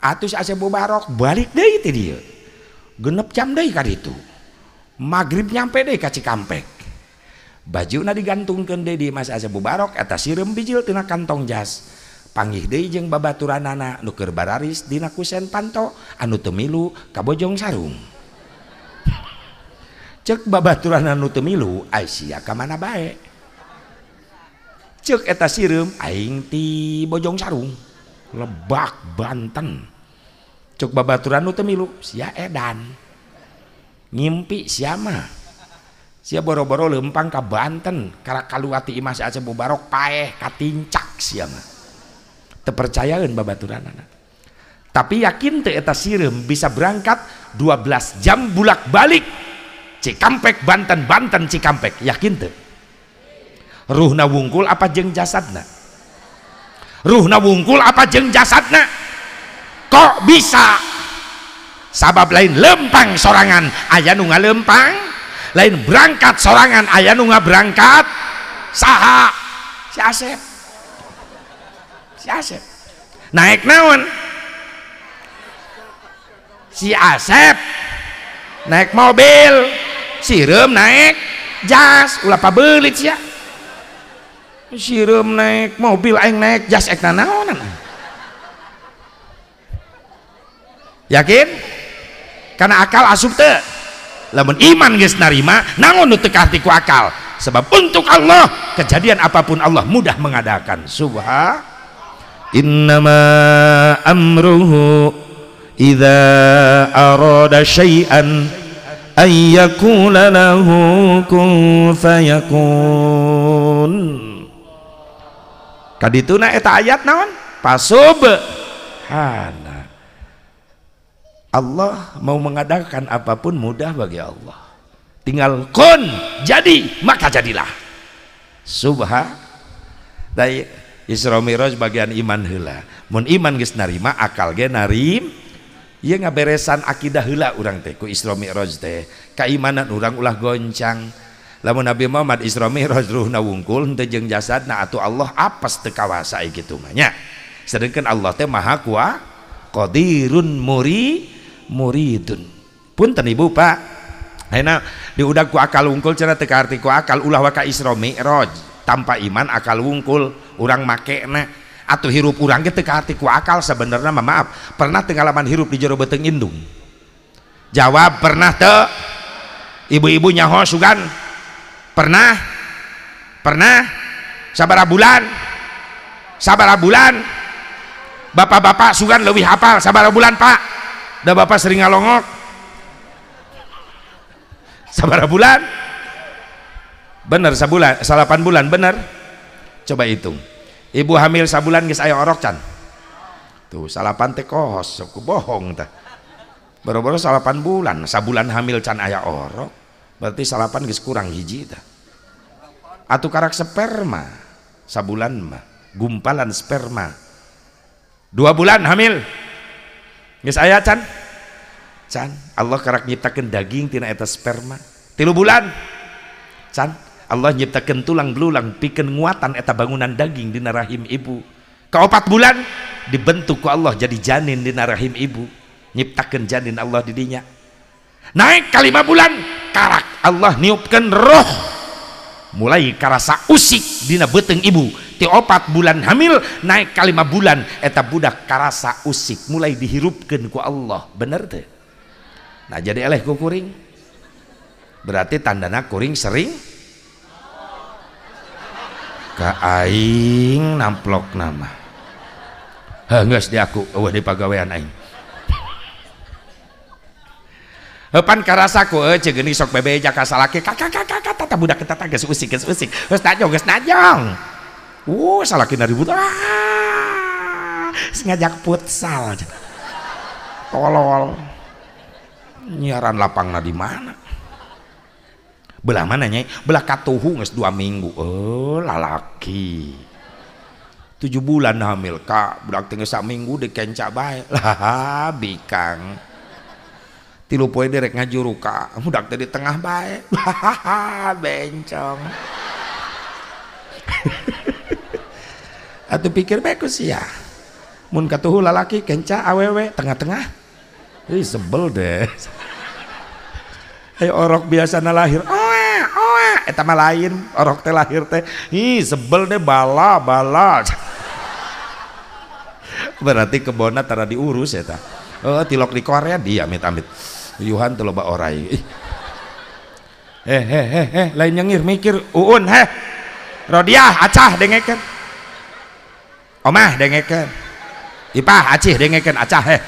A: atus asebu barok balikp cam itu magrib nyampe de kaek baju na digantung ke Dedi mas asebu Barok eta sim bijil Tenakantong jas panggih Dejeng babatura nana nuker bararisdinakuen panto anu temmilu kabojong sarung cek babatura na temmilu Aais baik cek eta sim Aingti bojong sarung Lebak Banten cuk babaturan nu teu milu sia edan ngimpi sia mah sia boro-boro lempang ka Banten kala kaluati imah si Aceh Mubarok paeh katincak sia mah teu percayaeun babaturanana tapi yakin teu eta sireum bisa berangkat 12 jam bulak-balik Cikampek Banten Banten Cikampek yakin teu ruhna wungkul apa jeng jasadna bungkul apa jeng jasad Nah kok bisa sabab lain lempang sorangan ayah nunga lempang lain berangkat sorangan ayahunga berangkat sah si naik nawan siep naik mobil sim naik jas apa beli si sirum naik mobil aing naik jas ek naon yakin karena akal asup te, lamun iman geus narima naon nu ku akal sebab untuk Allah kejadian apapun Allah mudah mengadakan subha innama amruhu idza arada syai'an ayyakula lahu kun fayakun kadituna eta ayat naon hana Allah mau mengadakan apapun mudah bagi Allah tinggal kon jadi maka jadilah subha dari Isra Miraj bagian iman hela mun iman geus narima akal ge narim ieu ngaberesan akidah hela urang teh ku Isra Miraj teh Kaimanan urang ulah goncang lamun Nabi Muhammad Isra Mi'raj ruhna wungkul henteu jeung jasadna atuh Allah apes teu kawasa kitu mah nya sedangkan Allah teh maha kuwa qadirun muri muridun punten ibu Pak Ayeuna diudag ku akal wungkul cenah teu kaarti ku akal ulah wa ka Isra Mi'raj tanpa iman akal wungkul urang makena atuh hirup urang ge teu kaarti ku akal sebenarnya mah maaf pernah tengalaman hirup di jero beteng indung jawab pernah teu ibu-ibu nyaho sugan pernah pernah sabar bulan sabar bulan bapak-bapak sugan lebih hafal sabar bulan pak udah bapak sering ngalongok sabar bulan bener sabulan salapan bulan bener coba hitung ibu hamil sabulan guys ayo orok can tuh salapan teh aku bohong baru baru boro salapan bulan sabulan hamil can ayah orok berarti salapan geus kurang hiji tah atau karak sperma sabulan mah gumpalan sperma dua bulan hamil geus aya can can Allah karak nyiptakan daging tina eta sperma tilu bulan can Allah nyiptakan tulang belulang pikan nguatan eta bangunan daging dina rahim ibu keempat bulan dibentuk ku Allah jadi janin dina rahim ibu nyiptakan janin Allah didinya naik kalima bulan karak Allah niupkan roh mulai karasa usik dina beteng ibu opat bulan hamil naik kalima bulan eta budak karasa usik mulai dihirupkan ku Allah bener tuh nah jadi eleh ku kuring berarti tandana kuring sering ka aing namplok nama hengges di aku awah di pagawean aing Hepan ku eh cegeni sok bebe jaka salaki kakak kakak kata tak budak kita geus usik geus usik geus najong geus najong. Uh salaki naribut ah ngajak futsal. Tolol. Nyiaran lapang di mana? Belah mana nyai? Belah katuhu nges dua minggu. Eh oh, lalaki. Tujuh bulan hamil kak budak tinggal sak minggu dikencak baik lah bikang tilu poe derek ngaju ruka budak tadi tengah baik bencong atau pikir ku ya mun katuhu lalaki kenca awewe tengah-tengah ih sebel deh hei orok biasana lahir oe oe eta eh, mah lain orok teh lahir teh ih sebel deh bala bala berarti kebona tara diurus eta ya, oh tilok di Korea dia amit amit Yuhan tuh loba orai. Eh eh eh eh lain nyengir mikir uun heh. Rodiah acah dengekeun. Omah dengekeun. Ipah acih dengekeun acah heh.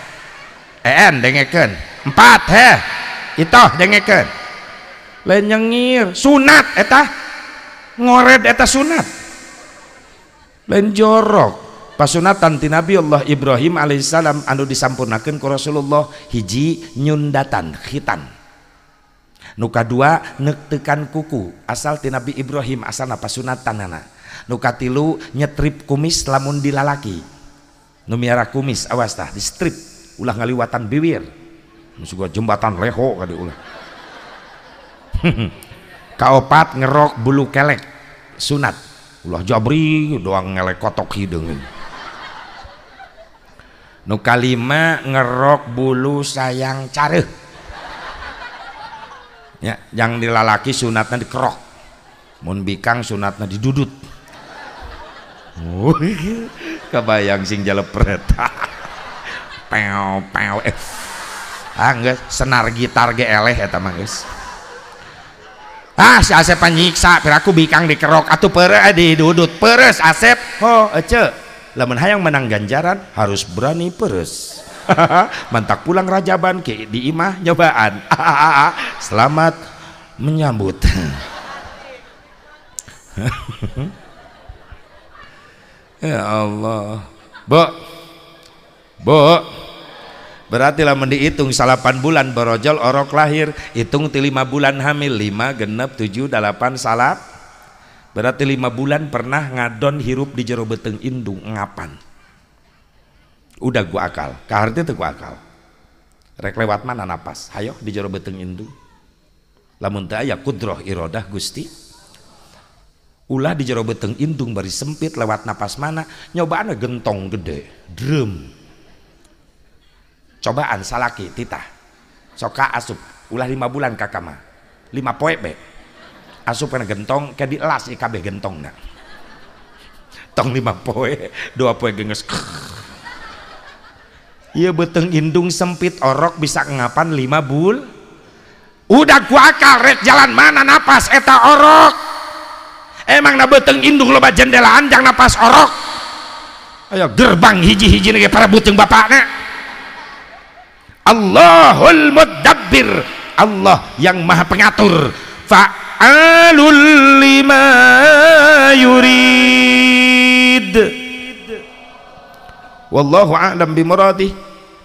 A: En dengekeun. Empat heh. Itoh dengekeun. Lain nyengir sunat eta ngoret eta sunat. Lain jorok pasunatan ti Nabi Allah Ibrahim alaihissalam anu disampurnakan ku Rasulullah hiji nyundatan khitan nuka dua nektekan kuku asal ti Nabi Ibrahim asal apa sunatanana nuka tilu nyetrip kumis lamun dilalaki numiara kumis awas tah di strip ulah ngaliwatan bibir juga jembatan leho kadi ulah kaopat ngerok bulu kelek sunat ulah jabri doang ngelek kotok hidung nu kalima ngerok bulu sayang caruh, ya yang dilalaki sunatnya dikerok mun bikang sunatnya didudut kebayang sing jalepret peo peo eh ah enggak senar gitar ge eleh ya teman guys ah si Asep nyiksa piraku bikang dikerok atau pere eh, didudut peres Asep ho ece lamun hayang menang ganjaran harus berani peres mantak pulang rajaban ke di imah nyobaan selamat menyambut ya Allah bu bu berarti lah mendihitung salapan bulan berojol orok lahir hitung ti lima bulan hamil lima genep tujuh delapan salap berarti lima bulan pernah ngadon hirup di jero beteng indung ngapan udah gua akal kaharti tuh gua akal rek lewat mana napas hayo di jero beteng indung lamun teh aya kudroh irodah gusti ulah di jero beteng indung bari sempit lewat napas mana nyobaan gentong gede drum cobaan salaki titah soka asup ulah lima bulan kakama lima poek be kena gentong kayak dielas ya kabeh gentong nak tong lima poe dua poe genges iya beteng indung sempit orok bisa ngapan lima bul udah gua akal rek jalan mana napas eta orok emang na beteng indung loba jendela anjang napas orok ayo gerbang hiji-hiji nge para buting bapaknya Allahul mudabbir Allah yang maha pengatur fa fa'alul lima yurid wallahu a'lam bimuradi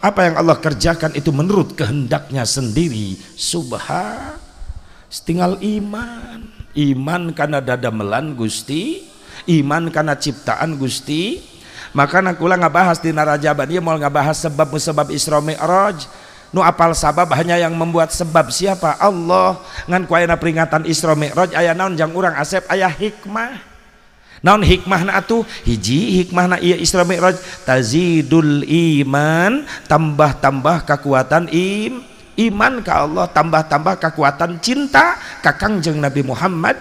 A: apa yang Allah kerjakan itu menurut kehendaknya sendiri subha tinggal iman iman karena dada melan gusti iman karena ciptaan gusti maka nakulah nggak bahas di narajaban dia mau nggak bahas sebab sebab isra mi'raj nu apal sabab hanya yang membuat sebab siapa Allah ngan ku peringatan Isra Mi'raj aya naon jang urang asep aya hikmah naon hikmahna atuh hiji hikmahna ieu Isra Mi'raj tazidul iman tambah-tambah kekuatan im iman ka Allah tambah-tambah kekuatan cinta kakang jeng Nabi Muhammad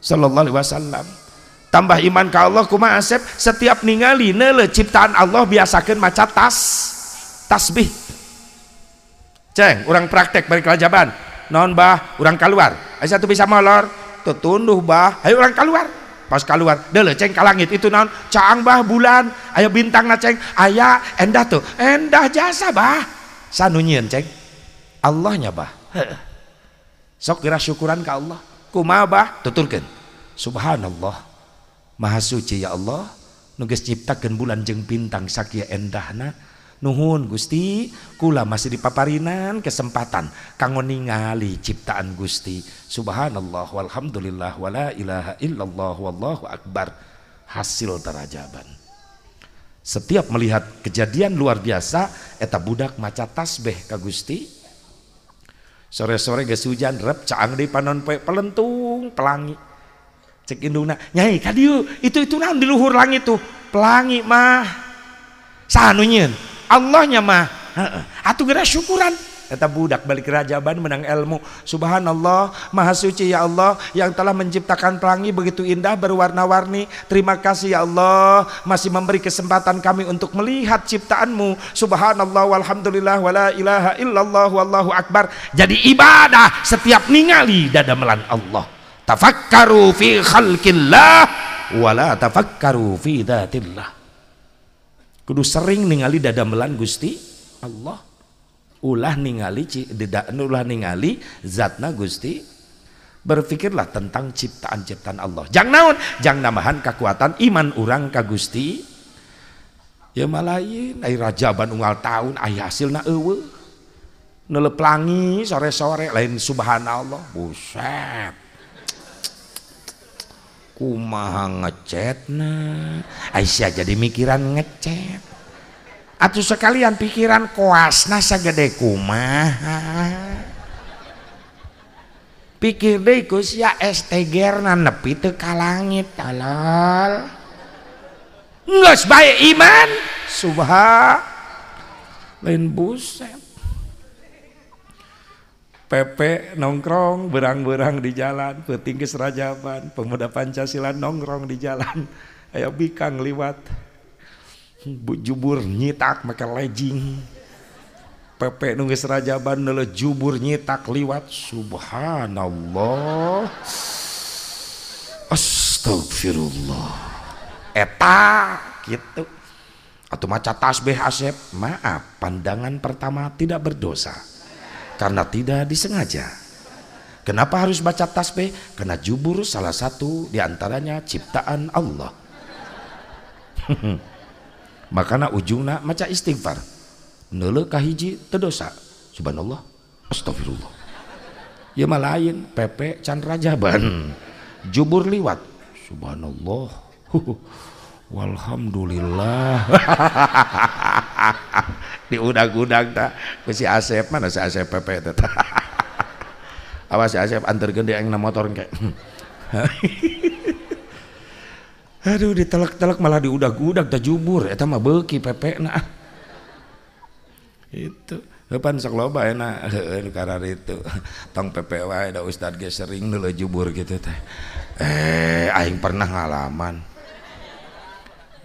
A: sallallahu alaihi wasallam tambah iman ka Allah kuma asep setiap ningali nele ciptaan Allah biasakan maca tas tasbih ceng orang praktek balik kelajaban non bah orang keluar ayo tuh bisa molor tetunduh bah ayo orang keluar pas keluar dele ceng kalangit itu non caang bah bulan ayo bintang na ceng ayah endah tuh endah jasa bah sanunyian ceng Allahnya bah sok kira syukuran ke Allah kuma bah tuturkan subhanallah maha suci ya Allah nuges ciptakan bulan jeng bintang sakia endahna Nuhun Gusti kula masih dipaparinan kesempatan kanggo ningali ciptaan Gusti Subhanallah walhamdulillah wala ilaha illallah wallahu akbar hasil terajaban setiap melihat kejadian luar biasa eta budak maca tasbih ka Gusti sore-sore geus hujan rep caang di panon poe pelentung pelangi cek indungna nyai kadieu itu itu naon di luhur langit tuh pelangi mah sanunya Allahnya mah atuh gerak syukuran Kata budak balik kerajaan menang ilmu. Subhanallah, maha suci ya Allah yang telah menciptakan pelangi begitu indah berwarna-warni. Terima kasih ya Allah masih memberi kesempatan kami untuk melihat ciptaanmu. Subhanallah, walhamdulillah, wala ilaha illallah, wallahu akbar. Jadi ibadah setiap ningali dadamelan Allah. Tafakkaru fi khalqillah wala tafakkaru fi datillah kudu sering ningali dadamelan Gusti Allah ulah ningali ulah ningali zatna Gusti berpikirlah tentang ciptaan-ciptaan Allah jangan naon jangan namahan kekuatan iman orang ka Gusti ya malain ai raja ban tahun ai hasilna eueuh neleplangi sore-sore lain subhanallah buset kumaha ngecet nah Aisyah jadi mikiran ngecet atau sekalian pikiran koasna segede kumaha pikir deh kus ya STG na nepi teu ka langit alal nggak bae iman subha lain buset Pepe nongkrong, berang-berang di jalan, petinggi serajaban, pemuda Pancasila nongkrong di jalan. Ayo bikang liwat. Bu jubur nyitak make lejing. Pepe nunggu serajaban nele jubur nyitak liwat. Subhanallah. Astagfirullah. Eta gitu. Atau maca tasbih asep. Maaf, pandangan pertama tidak berdosa karena tidak disengaja. Kenapa harus baca tasbih? Karena jubur salah satu diantaranya ciptaan Allah. Makana ujungnya maca istighfar. Nele kahiji tedosa. Subhanallah. Astagfirullah. Ya mah lain. Pepe can rajaban. Jubur liwat. Subhanallah. Walhamdulillah. diudag udang tak ke si Asep mana si Asep PP itu awas si Asep antar gede yang motor kayak aduh ditelek telak malah diudag udang tak jubur itu mah beki PP nak itu depan sok loba enak karena itu tong PP wae ada Ustad sering sering jubur gitu teh eh aing pernah ngalaman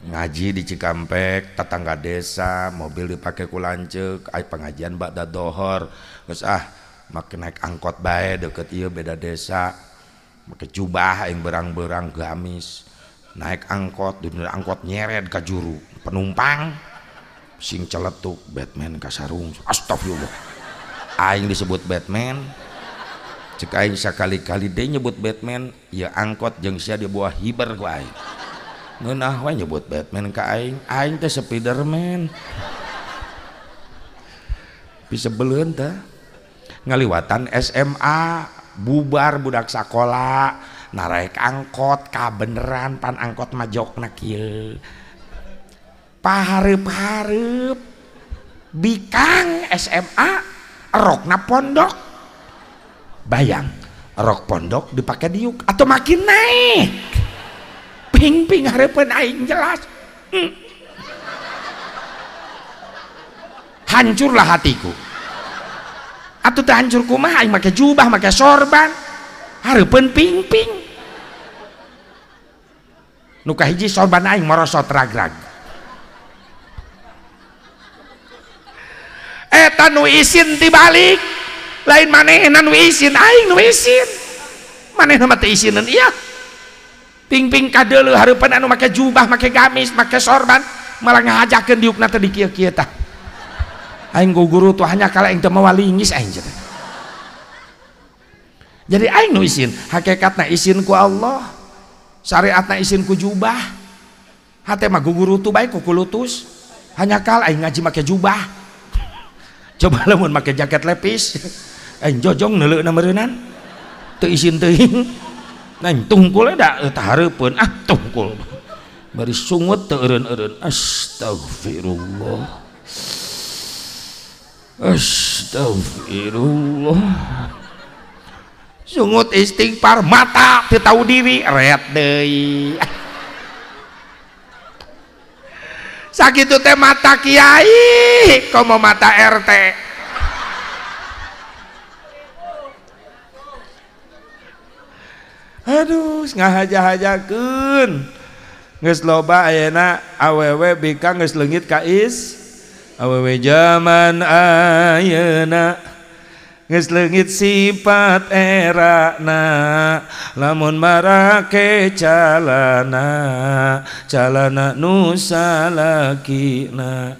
A: ngaji di Cikampek tetangga desa mobil dipakai kulancek ay pengajian Mbak dohor terus ah makin naik angkot bae deket iya beda desa makin jubah yang berang-berang gamis naik angkot dunia angkot nyeret ke juru penumpang sing celetuk Batman kasarung astagfirullah aing disebut Batman cek aing sekali-kali dia nyebut Batman ya angkot jengsia dia buah hiber ku aing ngeunah we nyebut Batman ka aing aing teh Spiderman bisa beuleun teh ngaliwatan SMA bubar budak sakola narek angkot ka beneran pan angkot majok kieu pahareup-hareup bikang SMA rokna pondok bayang rok pondok dipakai diuk atau makin naik ping-ping harapan aing jelas hmm. hancurlah hatiku atau teh hancur kumah aing pakai jubah pakai sorban harapan ping-ping nuka hiji sorban aing merosot ragrag. rag eta nu isin dibalik lain maneh nu isin aing nu isin mana nama teh isinan iya ping-ping kadele harepan anu make jubah make gamis make sorban malah ngajakeun diukna teh dikieu-kieu tah aing guguru tuh hanya kala aing teu mawalingis aing teh jadi aing nu isin hakikatna isin ku Allah syariatna isin ku jubah hate mah guguru tuh baik ku kulutus hanya kala aing ngaji make jubah coba lamun make jaket lepis aing jojong neuleuh na meureunan teu isin teuing Neng tungkul dah pun, ah tungkul. Bari sungut teren-eren, astagfirullah. Astagfirullah. Sungut istighfar mata teu tahu diri ret deui. Sakitu teh mata kiai, kau mau mata RT. Aduh ngahaja-hajakeun geus loba ayana, aww bika geus leungit ka is zaman ayana, geus leungit sifat erana lamun marake calana calana nu salakina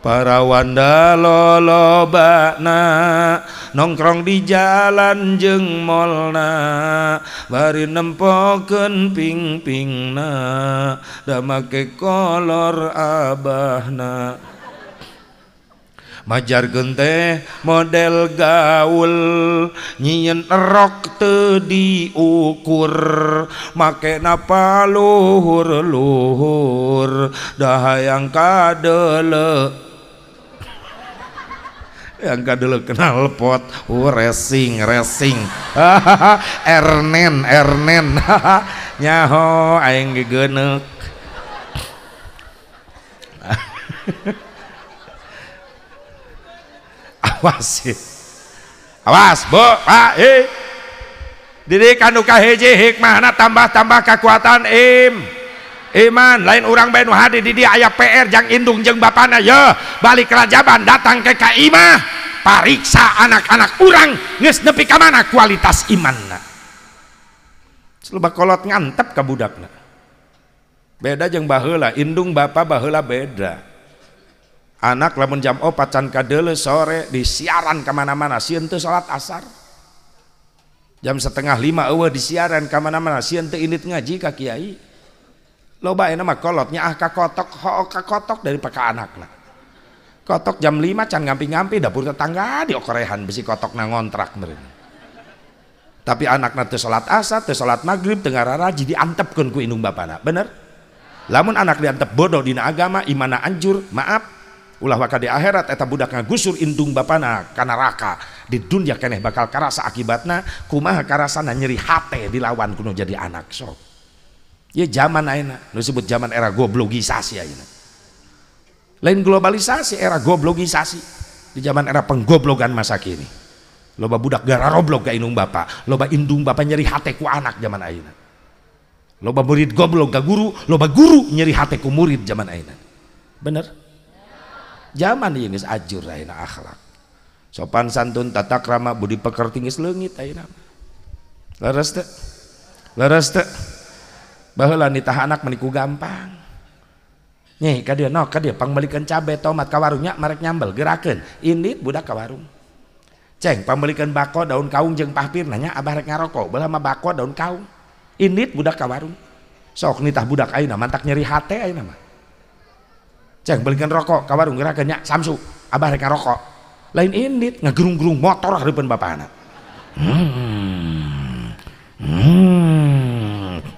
A: Parawannda lolobakna nongkrong dija jemolna Bari nempoken ping-pingna damake
B: kolor
A: abaahna Majar gentete model gaul nyin rok te diukur make napa luhur luhur dahaang kade yang kadele kenal pot oh racing racing ernen ernen nyaho aing gegenek awas ya. awas bu pak ah, eh diri kanu kahiji hikmahna tambah-tambah kekuatan im iman lain urang aya PR balik kerajaban datang ke kaImah pariksa anak-anak kurang depi ke mana kualitasmantpdak beda jendung ba bah beda anak le men jamopa kadel sore di siaran kemana-mana si salat asar jam setengah 5 di siaran kemana-mana si init ngaji ka Kiai loba enak mah kolotnya ah kakotok ho kakotok dari peka anak lah kotok jam 5 can ngampi-ngampi dapur tetangga di okorehan besi kotok na ngontrak meren tapi anak na tesolat asar Tesolat salat maghrib tengah rara antep kun ku indung bapana bener lamun anak diantep bodoh dina agama imana anjur maaf ulah waka di akhirat eta budak ngagusur indung bapana kana raka di dunia keneh bakal karasa akibatna kumaha na nyeri hate dilawan kuno jadi anak sok Ya zaman aina, lu sebut zaman era goblogisasi aina. Lain globalisasi, era goblogisasi. Di zaman era penggoblogan masa kini. Loba budak gara roblok ga indung bapak. Loba indung bapak nyeri hateku anak zaman aina. Loba murid goblok ga guru, loba guru nyeri hateku murid zaman aina. Bener? Zaman ini ajur aina akhlak. Sopan santun tata krama budi pekerti geus leungit aina. Leres teu? Leres teu? bahwa nitah anak meniku gampang nih kadia no kadia pembelikan cabai tomat kawarungnya merek nyambel gerakan ini budak kawarung ceng pembelikan bako daun kaung jeng pahpir nanya abah rek ngaroko belah mah bako daun kaung ini budak kawarung sok nitah budak nama mantak nyeri hati ayo mah ceng belikan rokok kawarung gerakan nya samsu abah rek ngaroko lain ini ngegerung gerung motor harapan bapak anak hmm. hmm. hmm.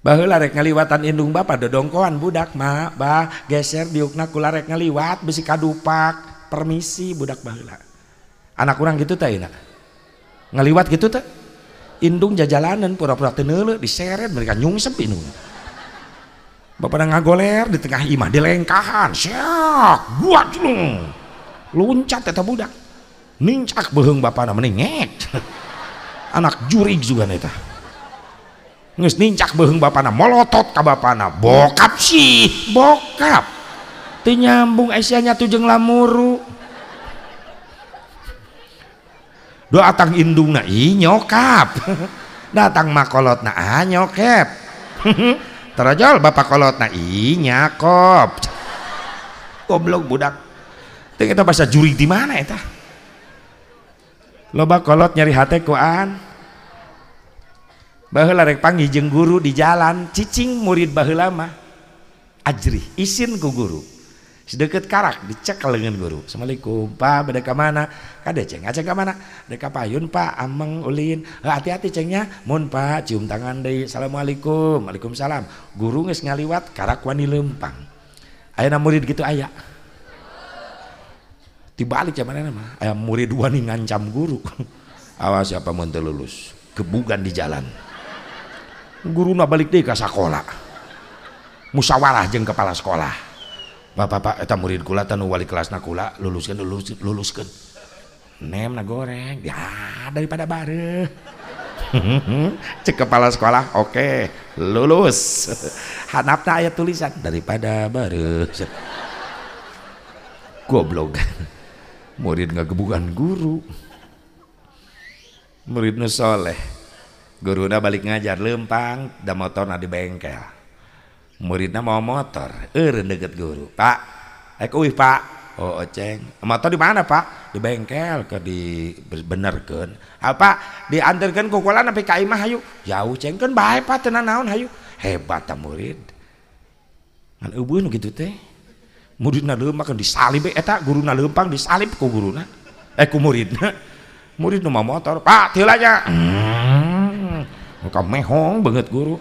A: bahula rek ngaliwatan indung bapak dodongkoan budak ma bah geser diukna kula rek ngaliwat besi kadupak permisi budak bahula anak kurang gitu tak nak ngaliwat gitu teh indung jajalanan pura-pura tenele diseret mereka nyungsep indung bapak ngagoler di tengah imah dilengkahan siak buat nung luncat eta budak nincak beheng bapak namanya ngek anak jurig juga neta nges nincak beheng bapana molotot ka bapana bokap sih bokap teu nyambung Aisyahnya tuh jeung lamuru doa tang indungna i nyokap datang na a ah, nyokep terajol bapak na i nyakop goblok budak teu kita bahasa juri di mana itu loba kolot nyari hate bahula rek panggi jeng guru di jalan cicing murid bahulama, mah ajri isin ku guru sedekat karak dicek lengan guru assalamualaikum pak beda ke mana kada ceng aceng ke mana deka payun pak ameng ulin hati-hati cengnya mun pak cium tangan deh assalamualaikum waalaikumsalam guru nges ngaliwat karak wani lempang ayana murid gitu tiba dibalik zaman nama ayam murid wani ngancam guru awas siapa mau lulus kebukan di jalan Guru guruna balik deh ke sekolah musyawarah jeng kepala sekolah bapak-bapak eta murid kula tanu wali kelas nakula luluskan lulus luluskan nem na goreng ya daripada bare cek kepala sekolah oke okay. lulus hanapna ayat tulisan daripada bare goblok murid nggak gebukan guru muridnya soleh guruna balik ngajar lempang dan motor na di bengkel muridnya mau motor er deket guru pak ek uih pak oh, oh ceng, motor di mana pak di bengkel ke di bener kan apa diantarkan ke kuala sampai ka imah hayu jauh ceng kan baik pak tenan naon hayu hebat ta murid ngan eubeun gitu teh muridna leumpang kan disalib e, eta na lempang disalib ku guruna eh ku muridna murid mau motor pak Tilanya. hmm muka mehong banget guru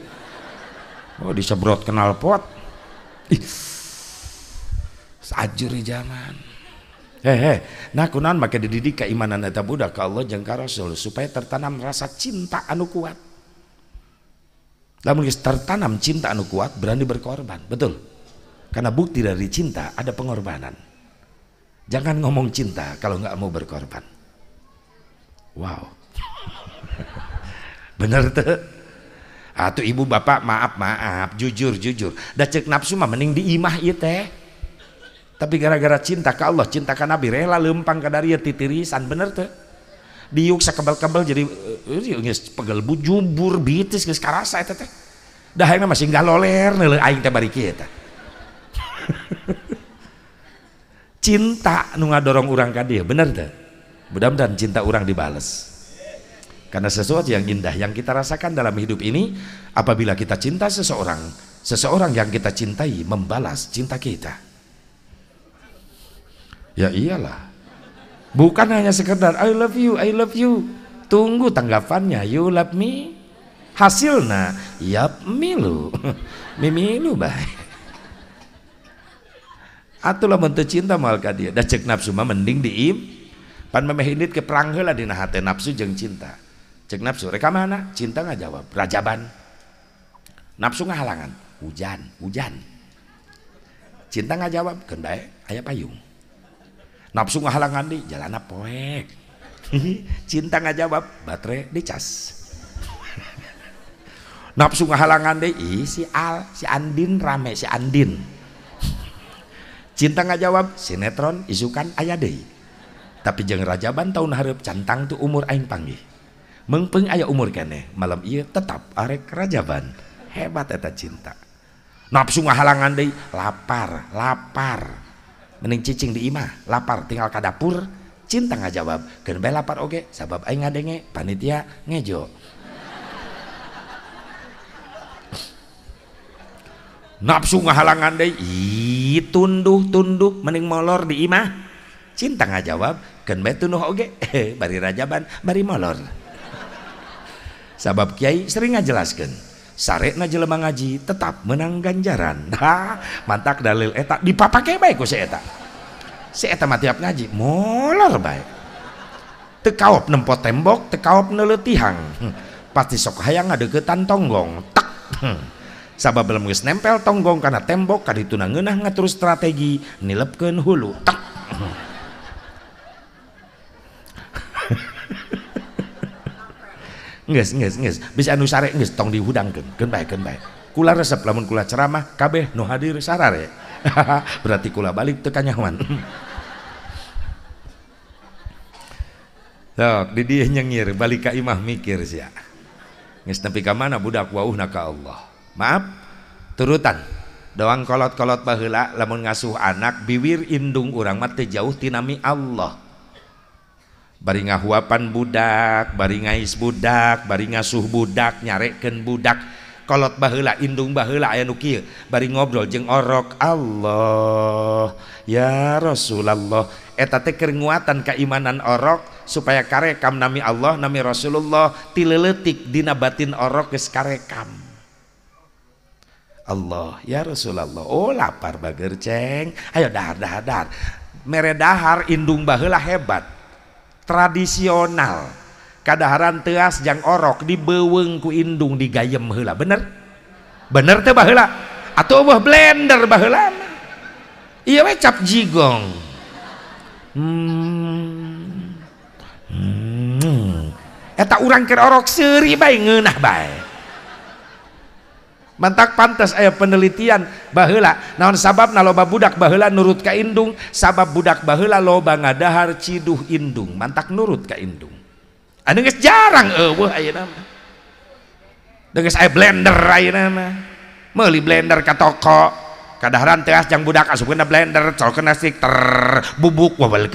A: oh disebrot kenal pot sajuri zaman hehe eh, nah kunan maka dididik keimanan eta budak ke Allah jeung Rasul supaya tertanam rasa cinta anu kuat namun tertanam cinta anu kuat berani berkorban betul karena bukti dari cinta ada pengorbanan jangan ngomong cinta kalau nggak mau berkorban wow bener tuh atau ah, ibu bapak maaf maaf jujur jujur dah cek nafsu mah mending diimah iya teh tapi gara-gara cinta ke Allah cinta ke Nabi rela lempang ke dari titirisan bener tuh diuk sekebel kebel jadi uh, pegel bu bitis ke karasa eta teh dah ayeuna masih nih loh aing teh bari kieu cinta nu ngadorong urang ka dia bener tuh mudah-mudahan cinta orang dibales karena sesuatu yang indah yang kita rasakan dalam hidup ini apabila kita cinta seseorang, seseorang yang kita cintai membalas cinta kita. Ya iyalah. Bukan hanya sekedar I love you, I love you. Tunggu tanggapannya, you love me. Hasilnya, yap milu. Mimilu baik. Atulah bentuk cinta mal dia. Da cek nafsu mah mending diim. Pan memehindit ke perang heula dina hate nafsu jeung cinta cek nafsu reka mana cinta nggak jawab rajaban nafsu halangan hujan hujan cinta nggak jawab kendai ayah payung nafsu halangan di jalan poek cinta nggak jawab baterai dicas nafsu halangan deh Ih, si Al si Andin rame si Andin cinta nggak jawab sinetron isukan ayah deh tapi jangan rajaban tahun harap cantang tuh umur aing panggih mengpeng ayah umur kene malam iya tetap arek kerajaan hebat eta cinta nafsu ngahalangan deh lapar lapar mending cicing di imah lapar tinggal ke dapur cinta ngajawab jawab kenapa lapar oke okay. sabab aing ngadenge panitia ngejo nafsu ngahalangan deh tunduh tunduk tunduk mending molor di imah cinta ngajawab jawab kenapa tunduh oke okay. bari rajaban bari molor sabab Kyai sering ngajelaskan sare na jelema ngaji tetap menang ganjaran ha mantak dalil eta dipapake baik ku si eta si eta mah tiap ngaji molor baik tekaop nempo tembok tekaop neletihang hm. pasti sok hayang ngadeketan tonggong tak sabab belum geus nempel tonggong karena tembok kadituna ngeunah ngatur strategi nilepkeun hulu tak nges nges nges bis anu sare nges tong dihudangkan gen baik gen baik kula resep lamun kula ceramah kabeh no hadir sarare berarti kula balik tekan nyaman Sok, didi nyengir, balik ke imah mikir sih. Nges tapi ka mana budak wauhna ka Allah. Maaf, turutan. Doang kolot-kolot baheula lamun ngasuh anak biwir indung urang mati jauh tinami Allah bari ngahuapan budak bari ngais budak bari ngasuh budak nyarekken budak kolot bahla indung bahla aya nukil bari ngobrol jeung orok Allah ya Rasulullah eta teh kernguatan keimanan orok supaya karekam nami Allah nami Rasulullah tileletik dina batin orok geus karekam Allah ya Rasulullah oh lapar bager ceng ayo dahar dahar dahar mere dahar indung baheula hebat tradisional keadaran teasjang Orok dibewengkundung digaem hela bener bener tebala atau blender bahlan wecap jigongta hmm. hmm. ukir Orok seri baik ngennah baik mantak pantas aya penelitian bahula naon sabab naba budak bahula nurut ka inndung sabab budak bahula lobanghar ci inndung mantak nurut ka inndung ah, jarang eh, blendermeli blend ka toko keadaranas yang budak as blender bubuk budak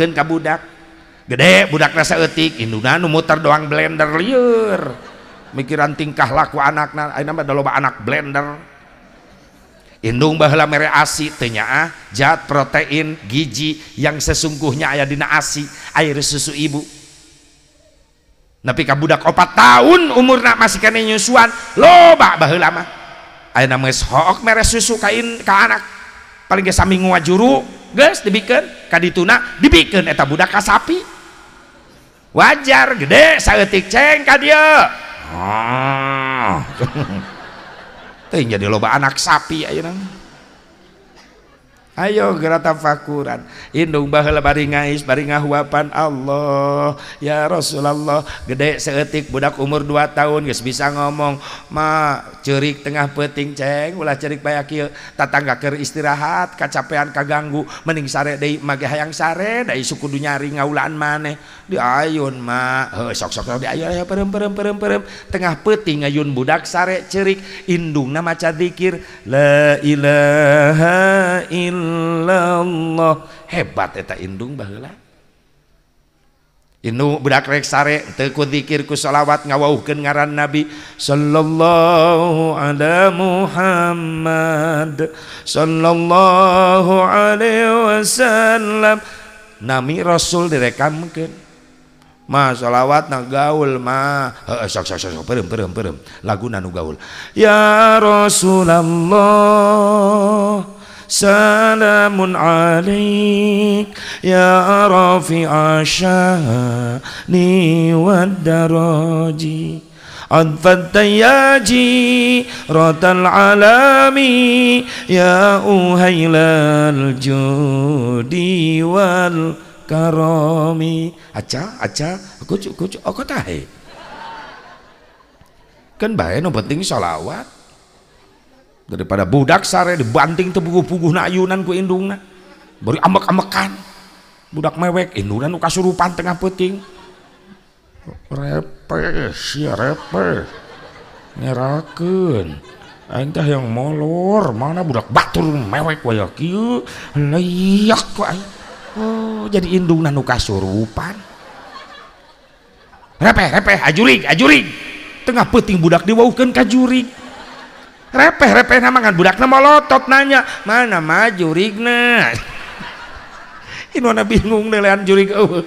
A: gede budak rasatik inndung muter doang blender liur mikiran tingkah laku anak anak blenderndung bah mereasinya zat protein gigi yang sesungguhnya aya dinasi air susu ibu nakah budak opat tahun umurnak masihny loba bah lama ka paling jubi sap wajar gede sayatik ceng dia ah. Teh jadi loba anak sapi ayeuna. Ya, Ayo gerata fakuran Indung bahal baringais, ngais bari Allah Ya Rasulullah Gede seetik budak umur 2 tahun Gak bisa ngomong Ma cerik tengah peting ceng Ulah cerik bayak iya Tatangga ker istirahat Kacapean kaganggu Mending sare dei Mage hayang sare Dai suku dunia ngaulaan maneh Di ayun ma He sok sok sok di ayun ayo perem perem perem perem Tengah peting ayun budak sare cerik Indung nama cadikir La ilaha ilaha illallah hebat eta indung baheula Inu budak rek sare teu ku selawat ngawauhkeun ngaran Nabi sallallahu ala Muhammad sallallahu alaihi wasallam nami rasul direkamkeun mah selawat na gaul ma heeh sok sok sok perem perem perem lagu nanu gaul ya rasulullah salamun ya arafi ashani wa daraji Al-Fatayyaji Rata alami Ya Uhaylal Jodi Wal Karami Acha, acha Kucuk, kucuk Oh, kau tahu Kan bahaya Nombor sholawat daripada budak sare dibanting tebugu-puguh na ayunan ku indungna beri amek amekan budak mewek indunan nu kasurupan tengah peting repes ya repes nyerakan entah yang molor mana budak batur mewek waya kieu layak ku aing oh jadi indungna nu kasurupan repes repes ajurig ajurig tengah peting budak diwaukan ka jurig repeh repeh nama kan budak nama lotot nanya mana maju rigna ini mana bingung nelayan jurik uh. Oh.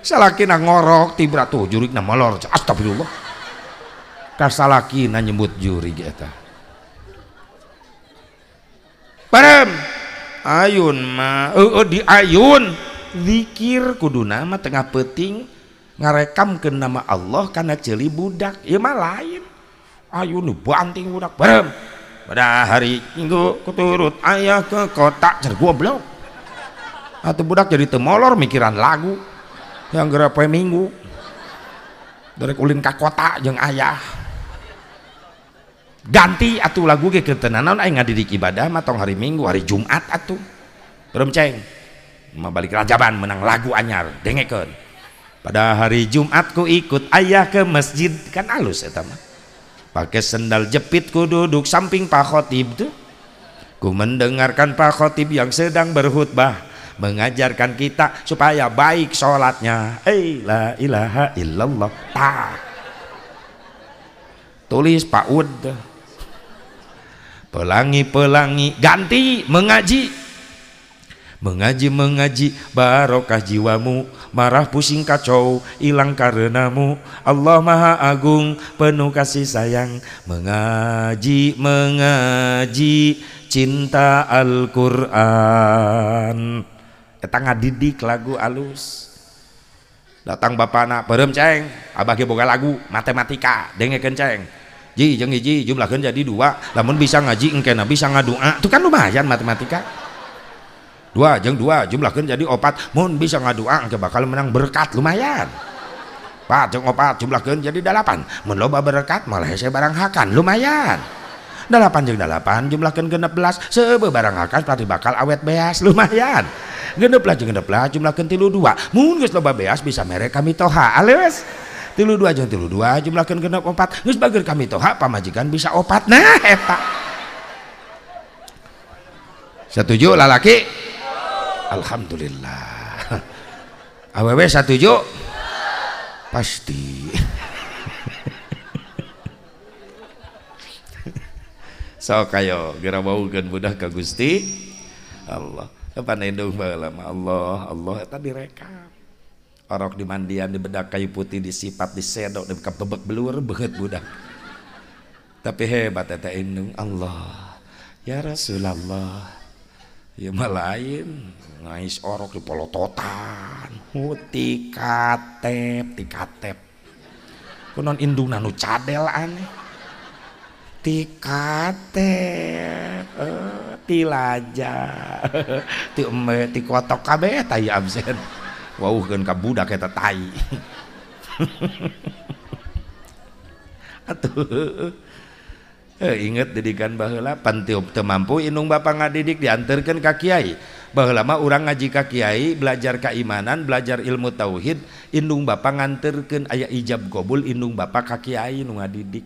A: Salah kina ngorok tibra tuh jurik nama lor astagfirullah kasalaki nyebut jurik eta parem ayun ma uh, uh, di ayun zikir kudu nama tengah peting ngarekam ke nama Allah karena jeli budak ya mah lain ayo lu banting udah berem pada hari minggu keturut ayah ke kota cer belum. atau budak jadi temolor mikiran lagu yang gerapai minggu dari kulin ke kota yang ayah ganti atu lagu ke ketenanan ayah ngadidik ibadah matong hari minggu hari jumat atu berem ceng membalik rajaban menang lagu anyar dengekon. pada hari jumat ku ikut ayah ke masjid kan halus ya teman pakai sendal jepit ku duduk samping Pak Khotib tuh ku mendengarkan Pak Khotib yang sedang berhutbah mengajarkan kita supaya baik sholatnya Hey, la ilaha illallah ta tulis Pak Ud pelangi-pelangi ganti mengaji mengaji-mengaji barokah jiwamu marah pusing kacau hilang karenamu Allah Maha Agung penuh kasih sayang mengaji mengaji cinta Al-Qur'an eta didik lagu alus datang bapak anak berem ceng abah kebuka boga lagu matematika dengen kenceng. ji ji jumlah kan jadi dua namun bisa ngaji engkena bisa ngadua itu kan lumayan matematika dua jeng dua jumlah jumlahkan jadi opat mun bisa ngadua ah, ke bakal menang berkat lumayan empat jeng opat jumlahkan jadi delapan mun loba berkat malah saya barang hakan lumayan delapan jeng delapan jumlahkan genep belas sebe barang hakan pasti bakal awet beas lumayan genep lah jeng genep lah jumlahkan tilu dua mun geus loba beas bisa merek kami toha alias tilu dua jeng tilu dua jumlah jumlahkan genep opat geus bager kami toha pamajikan bisa opat nah eta setuju lalaki Alhamdulillah aww satu jo pasti so kayo kan budak ke Gusti Allah pandaiung malam Allah Allah tadi rekam orok di mandian di bedak kayu putih di sifat di di bebek belur banget budak tapi hebat tete indung Allah ya Rasulullah ya malain ngais orok di polototan huti oh, katep ti katep kunon indung nanu cadel aneh tikatep katep uh, ti ti eme ti kotok kabe tai absen wau kan kabuda budak tai atuh eh, inget didikan baheula pantiup temampu mampu inung bapak ngadidik diantarkan ka kiai bahwa orang ngaji ka Kyai belajar keimanan belajar ilmu tauhid Indung Bapak nganterken ayaah ijab gobul Indung Bapak Kakiai nu ngadidik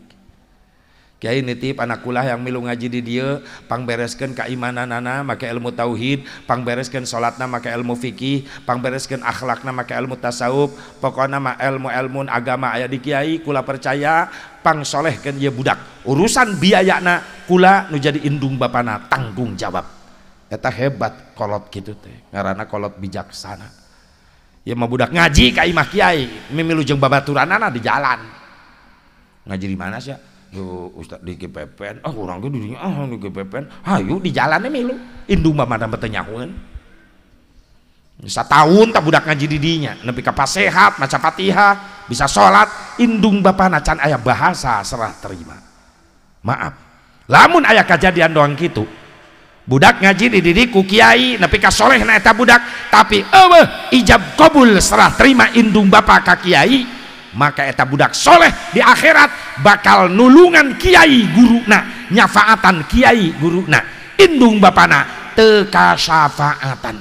A: Kyai nitip anakkulah yang milu ngaji di dia pang pangbereskan keimanan nana maka ilmu tauhid pang pangbereskan salatna maka ilmu fikih pang pangbereskan akhlakna maka ilmu tasawuf pokoknya mah ilmu ilmu agama aya di Kiai kula percaya pang pangsholehkan dia budak urusan biayana kula nu jadi indung bapak na tanggung jawab eta hebat kolot gitu teh karena kolot bijaksana ya mah budak ngaji kai imah kiai mimilu babaturan anak di jalan ngaji di mana sih Duh, Ustaz di GPPN, ah orang gitu di ah di GPPN, hayu ah, di jalan jalannya milu, indung mah madam betenyahuan. Bisa tahun tak budak ngaji dinya nepi kapas sehat maca patihah, bisa sholat, indung bapak nacan ayah bahasa serah terima. Maaf, lamun ayah kejadian doang gitu, budak ngaji diri ku kiai nepi ka soleh na budak tapi eueuh ijab kabul serah terima indung bapak ka kiai maka eta budak soleh di akhirat bakal nulungan kiai guru guruna nyafaatan kiai guru guruna indung bapak bapana teka syafaatan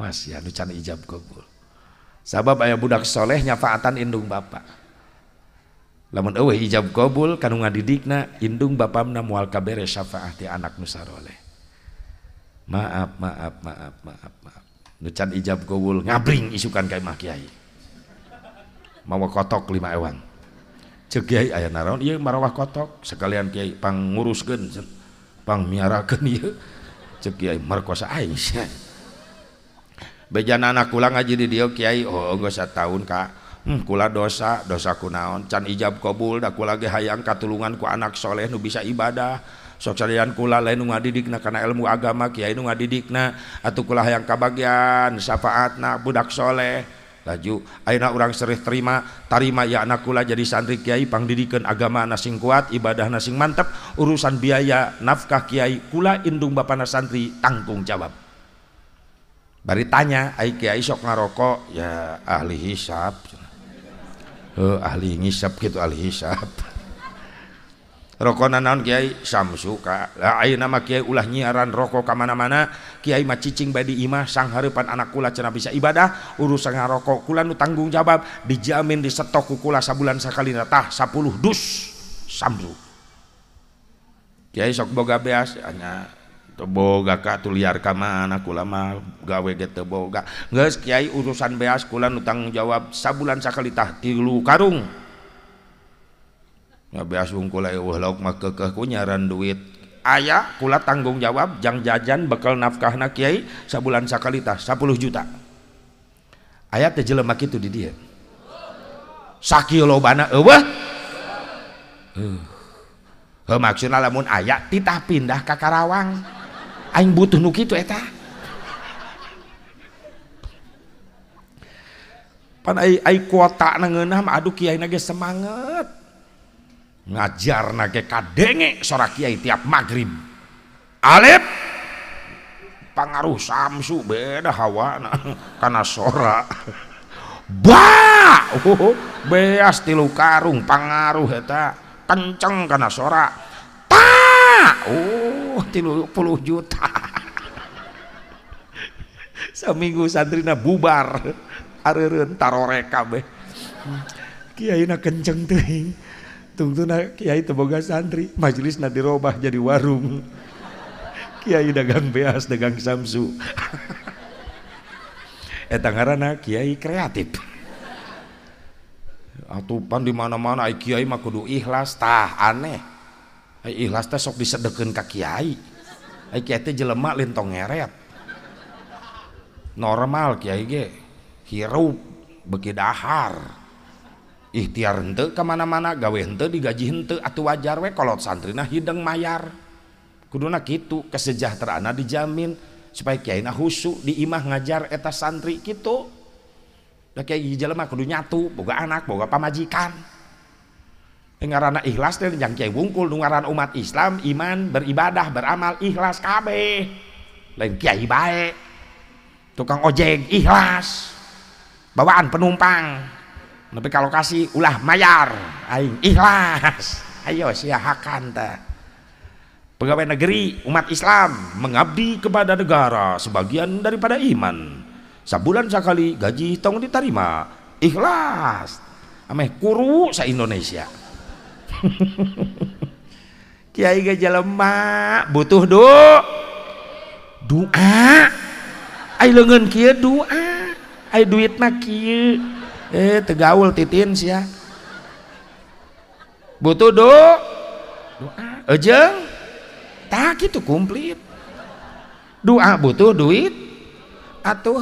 A: awas ya nu ijab kabul sabab ayah budak soleh nyafaatan indung bapak lamun eueuh ijab qabul kanu didikna, indung bapamna moal kabere syafaah ti anak nu saroleh maaf maaf maaf maaf maaf Nucan ijab qabul ngabring isukan kayak imah kiai mawa kotok lima ewan Cegai kiai aya iya ieu marawah kotok sekalian kiai panguruskeun pang miarakeun iya, cegai kiai markosa aing bejan anak ulang aja di dia kiai oh geus tahun kak hmm, kula dosa dosa kunaon can ijab qbul daku lagi hayang katulungan ku anak soleh nu bisa ibadah soksarian kula lain nu ngadidikna kana ilmu agama kiai nu ngadidikna atuh kula hayang kabagian syafaatna budak soleh laju ayeuna urang serih terima tarima ya anak kula jadi santri kiai pangdidikeun agama nasing kuat ibadah nasing mantep urusan biaya nafkah kiai kula indung bapana santri tanggung jawab bari tanya ai kiai sok ngarokok ya ahli hisab uh, ahli ngisap gitu ahli hisap rokok naon kiai samsu ka ayo nama kiai ulah nyiaran rokok ka mana-mana kiai mah cicing badi imah sang harapan anak kula cenah bisa ibadah urusan ngarokok kula nu tanggung jawab dijamin di setok ku kula sabulan sakali tah 10 dus samsu kiai sok boga beas anya Boga Ka tuh liar kam lamaweget urusan beas utanggung jawab sa bulann sakalita tilu karung duit ayakula tanggung jawab janganjajan bekal nafkah na Kyai sabulan sakalitas 10 juta ayat ter jelemak itu di diamaksmun euh. aya titah pindah ka Karawang butuhki Kyai semangat ngajar na kage sora Kyai tiap magrim Ale pangaruh samsu beda hawa sora be ti karung pangaruh heta kenceng kana sora Oh, puluh juta seminggu santrina bubar areurun tarore kabeh kiai na kenceng tuh, tunggu tungtuna kiai teu santri, majelis majelisna dirobah jadi warung kiai dagang beas dagang samsu eta ngaranna kiai kreatif atupan di mana-mana kiai mah kudu ikhlas tah aneh k bisa deken ka Kiai jelin normalairup behar ikhtiarente kemana-mana gaweente digajinte at wajar we kalaukolo sanrina hidg mayar kudunaktu kesejahteraan dijamin supaya Kyai khusuk diimah ngajar eta santri gituledu nyatu anak boga pamajikan anak ikhlas teh yang kiai wungkul dengaran umat Islam iman beribadah beramal ikhlas kabeh lain kiai baik tukang ojek ikhlas bawaan penumpang tapi kalau kasih ulah mayar aing ikhlas ayo siahakan teh pegawai negeri umat Islam mengabdi kepada negara sebagian daripada iman sebulan sekali gaji tong diterima ikhlas ameh kuru sa Indonesia Kiai ge jelema butuh do doa ai lengan kieu doa ai duitna kieu eh tegaul titin sia butuh do doa aja. tak itu komplit doa butuh duit atau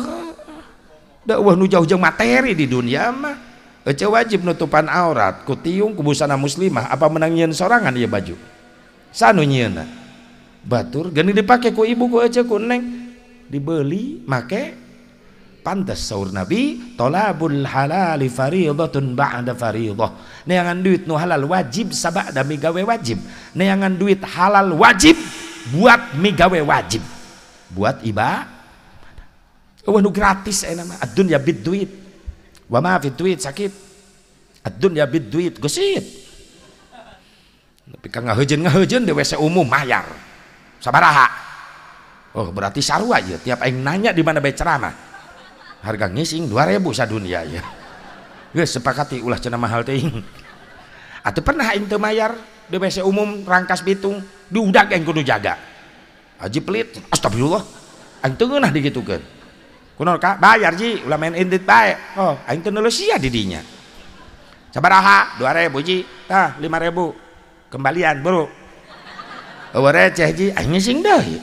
A: dakwah nu jauh-jauh materi di dunia mah Ece wajib nutupan aurat kutiung kubusana muslimah apa menang nyian sorangan ya baju sanu batur gani dipakai ku ibu ku ece ku neng dibeli make pantas saur nabi tolabul halal fariidhatun ba'da fariidhah neangan duit nu halal wajib sabak da migawe wajib neangan duit halal wajib buat migawe wajib buat iba Wah, gratis enak, ya bid duit wa ma fi duit sakit ad-dunya bid duit gesit tapi kan ngahejen ngahejen di WC umum mayar sabaraha oh berarti sarua ya tiap aing nanya di mana bae ceramah harga ngising 2000 sadunya ya Gue sepakati ulah cenah mahal teh atau pernah aing teu mayar di WC umum rangkas bitung diudak yang kudu jaga haji pelit astagfirullah aing teu ngeunah dikitukeun kuno ka bayar ji ulah main indit bae oh aing teu sia di dinya sabaraha 2000 ji tah 5000 kembalian bro eueuh receh ji aing sing deui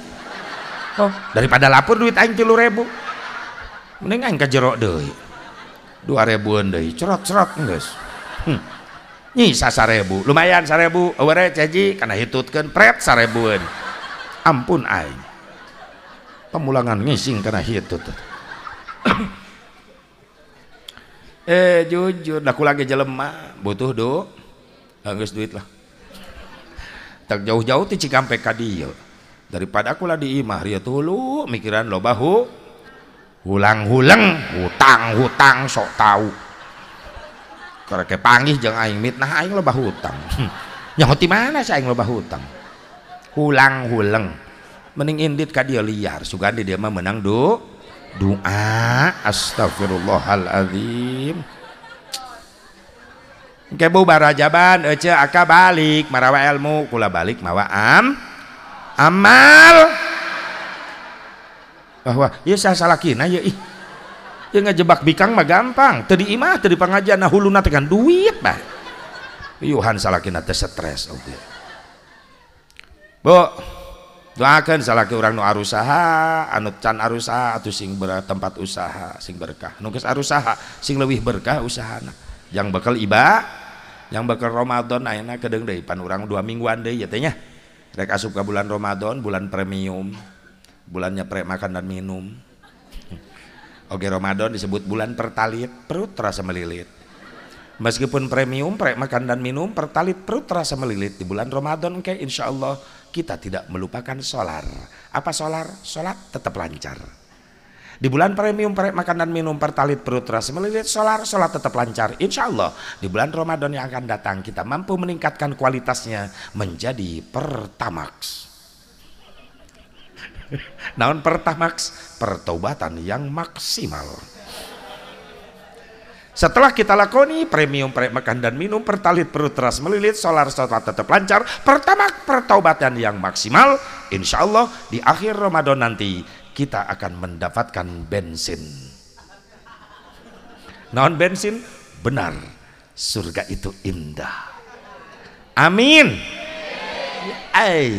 A: oh daripada lapor duit aing 3000 mending aing ka jero deui 2000an deui cerot-cerot geus hmm. nyisa 1000 lumayan 1000 eueuh receh ji kana hitutkeun pret 1000 ampun aing pemulangan ngising karena hitut tuh eh jujur nah, aku lagi jelema butuh do harus duit lah tak jauh-jauh tuh Cikampek kadieu daripada aku lah di imah dia tuh lu mikiran lo bahu hulang-hulang hutang-hutang sok tahu karena panggih jangan aing mit, nah aing lo bahu hutang nyahoti hmm. mana sih aing lo bahu hutang hulang-hulang mending indit kadia liar sugandi dia mah menang do doa astagfirullahaladzim kebu barajaban ece aka balik marawa ilmu kula balik mawa am amal bahwa ya saya salah kina ya ih ya ngejebak bikang mah gampang tadi imah tadi pengajian nah hulu natekan duit bah yuhan salah kina teh stres oke okay. bu doakan salah ke orang nu arusaha anu can arusaha atau sing ber tempat usaha sing berkah Nungkes arusaha sing lebih berkah usahana yang bakal iba yang bakal Ramadan ayeuna kedeng panurang pan orang dua mingguan deh, ya tehnya rek asup ke bulan Ramadan bulan premium bulannya pre makan dan minum oke Ramadan disebut bulan pertalit perut terasa melilit meskipun premium pre makan dan minum pertalit perut terasa melilit di bulan Ramadan oke insyaallah insya Allah kita tidak melupakan solar. Apa solar? Solat tetap lancar. Di bulan premium makan dan minum pertalit perut terasa melilit solar, solat tetap lancar. Insya Allah di bulan Ramadan yang akan datang kita mampu meningkatkan kualitasnya menjadi pertamax. nawan pertamax? Pertobatan yang maksimal. Setelah kita lakoni premium pre makan dan minum, pertalit perut teras melilit, solar solar tetap lancar, pertama pertobatan yang maksimal, insya Allah di akhir Ramadan nanti kita akan mendapatkan bensin. Non bensin, benar, surga itu indah. Amin. Ay.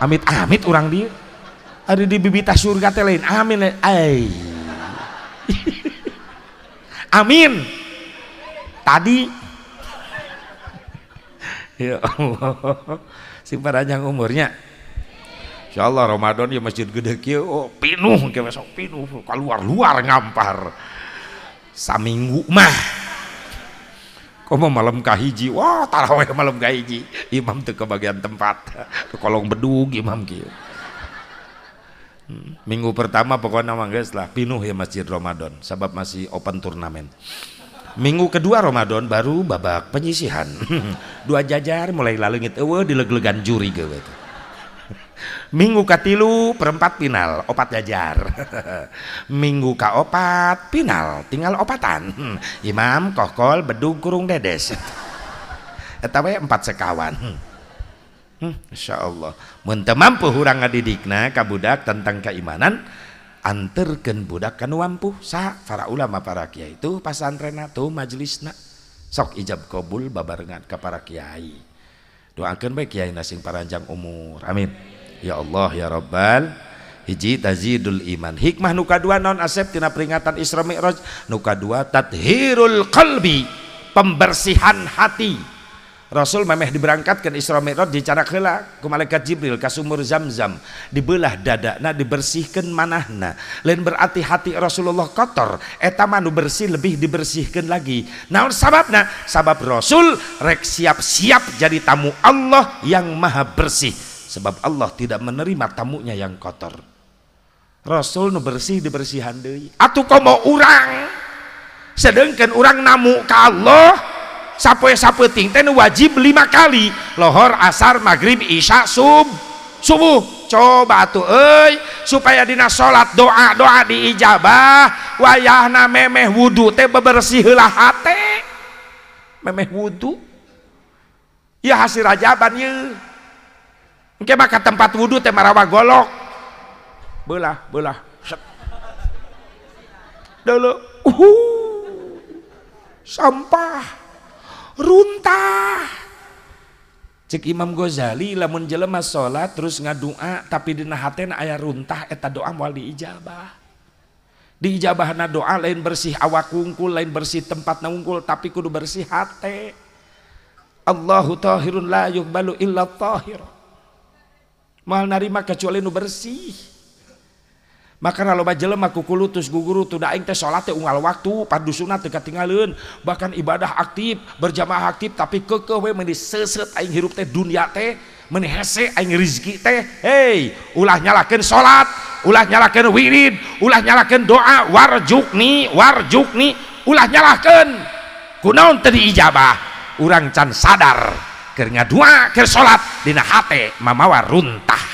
A: Amit amit orang di Ada di bibitah surga telain Amin. Ay. Amin. Tadi.
B: Ya Allah. Si panjang umurnya.
A: Insya Allah Ramadan ya masjid gede kia. Oh, pinuh. Kia besok pinuh. Keluar-luar ngampar. Saminggu mah. mau malam kahiji, wah taraweh malam kahiji, imam tuh ke bagian tempat, ke kolong bedug imam gitu minggu pertama pokoknya mangges setelah pinuh ya masjid Ramadan sebab masih open turnamen minggu kedua Ramadan baru babak penyisihan dua jajar mulai lalu ngit ewe dileglegan juri gue itu minggu katilu perempat final opat jajar minggu kaopat final tinggal opatan imam kokol bedug kurung dedes etawa empat sekawan hmm, Insya Allah muntah mampu hurang didikna kabudak tentang keimanan anterken budak kan wampuh sah para ulama para kiai itu pasantren atau majelisna sok ijab kabul babarengan ke para kiai doakan baik kiai nasing paranjang umur amin ya Allah ya Rabbal hiji tazidul iman hikmah nuka dua non asep tina peringatan Isra Mi'raj nuka dua tathirul qalbi pembersihan hati Rasul memeh diberangkatkan Isra Mi'raj cara heula ku malaikat Jibril ka sumur Zamzam, dibelah dadana dibersihkan manahna. Lain berarti hati Rasulullah kotor, eta manu bersih lebih dibersihkan lagi. Naon sababna? Sabab Rasul rek siap-siap jadi tamu Allah yang maha bersih. Sebab Allah tidak menerima tamunya yang kotor. Rasul nu bersih dibersihan deui. Atuh komo urang sedangkan orang namu ke Allah sapoe-sapoeting teh wajib lima kali lohor asar maghrib isya sub subuh coba tuh eh supaya dina sholat doa doa diijabah wayahna memeh wudhu teh bebersih lah hati memeh wudhu ya hasil rajaban ya mungkin maka tempat wudhu teh marawa golok belah belah dulu uhuh. sampah runtah cek Imam Ghazali lamun jelema salat terus ngadua tapi dina hatena aya runtah eta doa moal diijabah diijabahna doa lain bersih awak wungkul lain bersih tempat naungkul tapi kudu bersih hate Allahu tahirun la yuqbalu illa tahir mal narima kecuali nu bersih punya makan al ba Jelemah kukultus Guguru tunda salaal waktu paddu sunat tega-tingalun bahkan ibadah aktif berjamaah aktif tapi kewerup duniaki ulah nyalakin salat ulah nyalakin wirid ulah nyalaken doa warjukni warju ulah nyalaken kuijabah urang can sadar akhirnyanya dua akhir salat Di HP mamawa runtah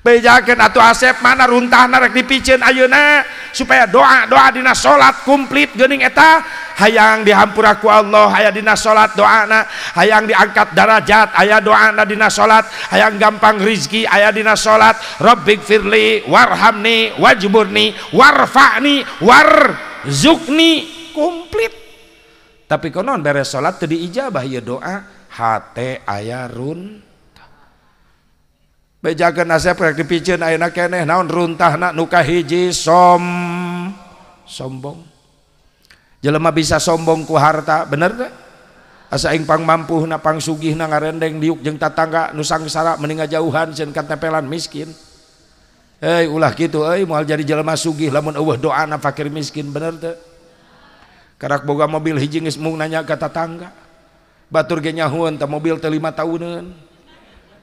A: bejakan atau asep mana runtah rek dipicin ayuna supaya doa doa dina sholat komplit gening eta hayang dihampura aku Allah dinas dina doa doana hayang diangkat darajat doa doana dina sholat hayang gampang rizki aya dina salat firli warhamni wajburni warfa'ni warzukni komplit tapi konon beres sholat tadi diijabah ya doa hate ayah run ak natah sombong jelemah bisa sombongku harta bener asa ingpang mampu napang sugih na nga rendeng diuk jeungng tatangga nusangsarak meninggal jauhan kata pelan miskin ulah gitu mahal jadi jelma suihh lamun Allah do na fakir miskin bener karakter boga mobil hij mu nanya kata tangga baturnyata mobil telima tahunan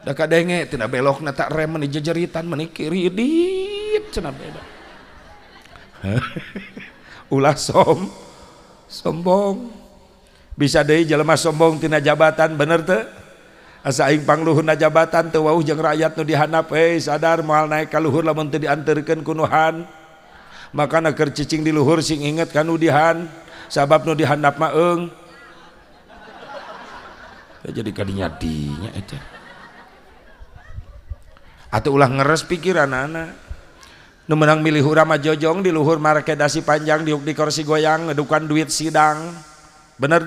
A: dengetina beokritan menikirida sombong bisa deh jelemah sombongtina jabatan bener asa ingpang luhur jabatan tuhuh jeng rakyat nu dihana sadar mala naik luhur didiantriken kunuhan maka naker ccing di luhur sing inget kan nudihan sabab nudihan mang jadi tadinya dinyace ulang ngeres pikiran na numenang milih hurama jojong diluhur marki panjang di di korsi goyang edukan duit sidang bener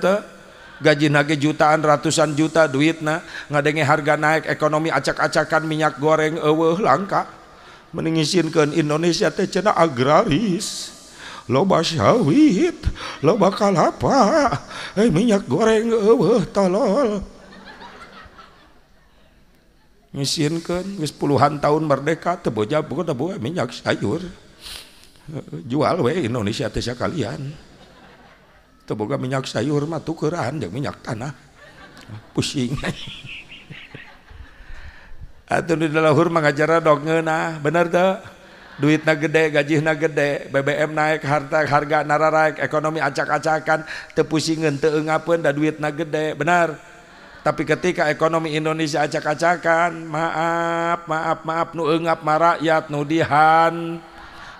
A: gaji nag jutaan ratusan juta duit nah ngadenge harga naik ekonomi acak-acakan minyak goreng e langka meningisin ke Indonesia teh cena agrais lo bas lo bakal apa minyak goreng tolol puluhan tahun merdeka tebo minyak sayur jual Indonesia kalian Teboga minyak sayur makerhan minyak tanah pusing dong bener duit na gede gajih na gede BBM naik harta- harga nara ekonomi acak-acakan te pusing teenga pun dah duit na gede benar tapi ketika ekonomi Indonesia acak-acakan maaf maaf maaf nu engap marakyat nu dihan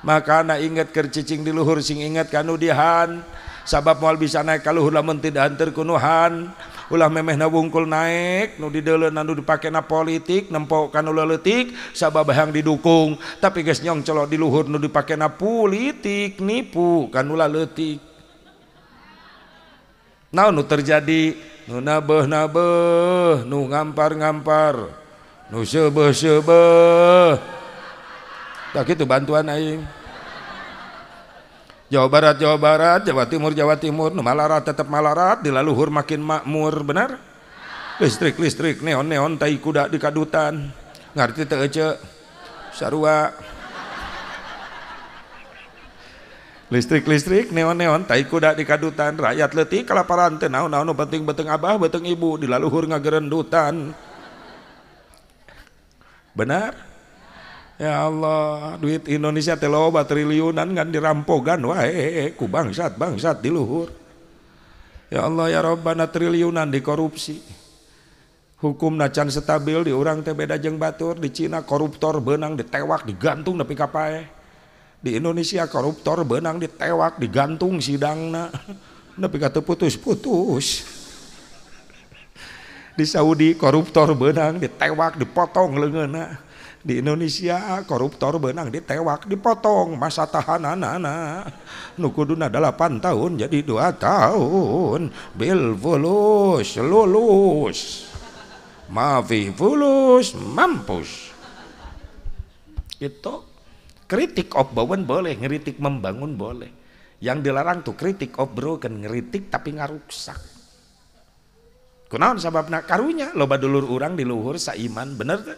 A: maka anak ingat kercicing di luhur sing ingat kan nu dihan sabab mal bisa naik kalau hula mentin hantar kunuhan ulah memeh na wungkul naik nu didele nu dipake na politik nempo kan leletik sabab bahang didukung tapi guys nyong celok di luhur nu dipake na politik nipu kan ulah letik, nah nu terjadi nu nabeh nu ngampar ngampar nu sebeh sebeh tak itu bantuan aing Jawa Barat Jawa Barat Jawa Timur Jawa Timur nu malarat tetap malarat di makin makmur benar listrik listrik neon neon tai kuda di kadutan tak teu sarua listrik-listrik neon-neon Taikudak di kadutan rakyat let kelaparan na penting bete Abah beteng ibu dilaluhur nga gerendutan benar ya Allah duit Indonesia telooba triliunan di rampogan bangat bangat diluhur ya Allah ya rob triliunan di korupsi hukum nacan stabil di urang Tebeda Jeng Batur di Cina koruptor benang ditewak digantung lebihpi kapapae di Indonesia koruptor benang ditewak digantung sidangna tapi kata putus-putus di Saudi koruptor benang ditewak dipotong lengana di Indonesia koruptor benang ditewak dipotong masa tahanan anak nukuduna 8 tahun jadi dua tahun bel fulus lulus mafi fulus mampus itu Kritik bowen boleh, ngeritik membangun boleh. Yang dilarang tuh kritik broken, ngeritik tapi ngaruksak. Kunaon nak karunya loba dulur orang di luhur saiman bener tuh.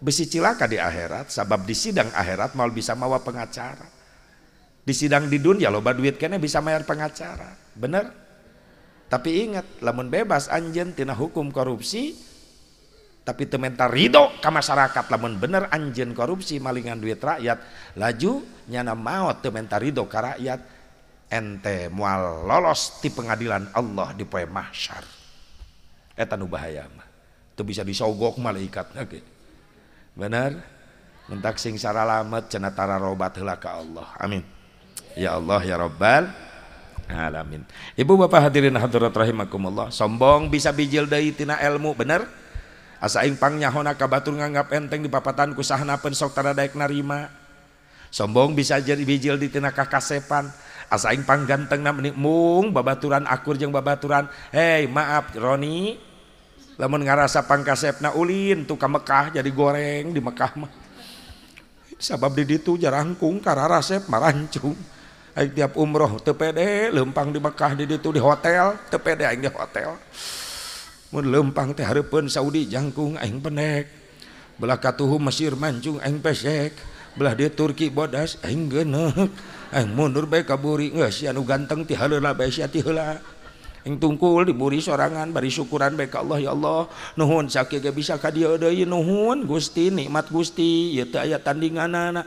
A: Besi cilaka di akhirat sabab di sidang akhirat mau bisa mawa pengacara. Di sidang di dunia loba duit kene bisa mayar pengacara. Bener? Tapi ingat, lamun bebas anjen tina hukum korupsi, tapi tementa Ridho ke masyarakat lamun bener anjen korupsi malingan duit rakyat laju nyana mau tementa Ridho ke rakyat ente mual lolos di pengadilan Allah di poe mahsyar eta nu bahaya mah itu bisa disogok malaikat okay. bener mentak sing saralamet cenatara robat heula ka Allah amin ya Allah ya Rabbal alamin ibu bapak hadirin hadirat rahimakumullah sombong bisa bijil deui tina ilmu bener asa ingpangnyahona katur nganggap enteng di papatan kuhana pun Soktara Dayek narima sombong bisa jadi bijil ditinaakakasepan asa ingpanggantengah nikmung babaturauran akur jeung babauran He maaf Roni le ngapang kasep na Ulin tu kam Mekkah jadi goreng di Mekkah sabab did itu jarangkung karena rasep mac tiap umroh TPD lempang di Mekkah did itu di hotel tePD indah hotel lempang ti Har pun Saudi jakunging penek belaka tuhum Mesir mancungg pesek belah dia Turki bodasg mundurtengg tungkul diburi sorangan bari syukuran be Allah ya Allah nuhun bisa kahun Gusti nikmat Gusti aya tandingan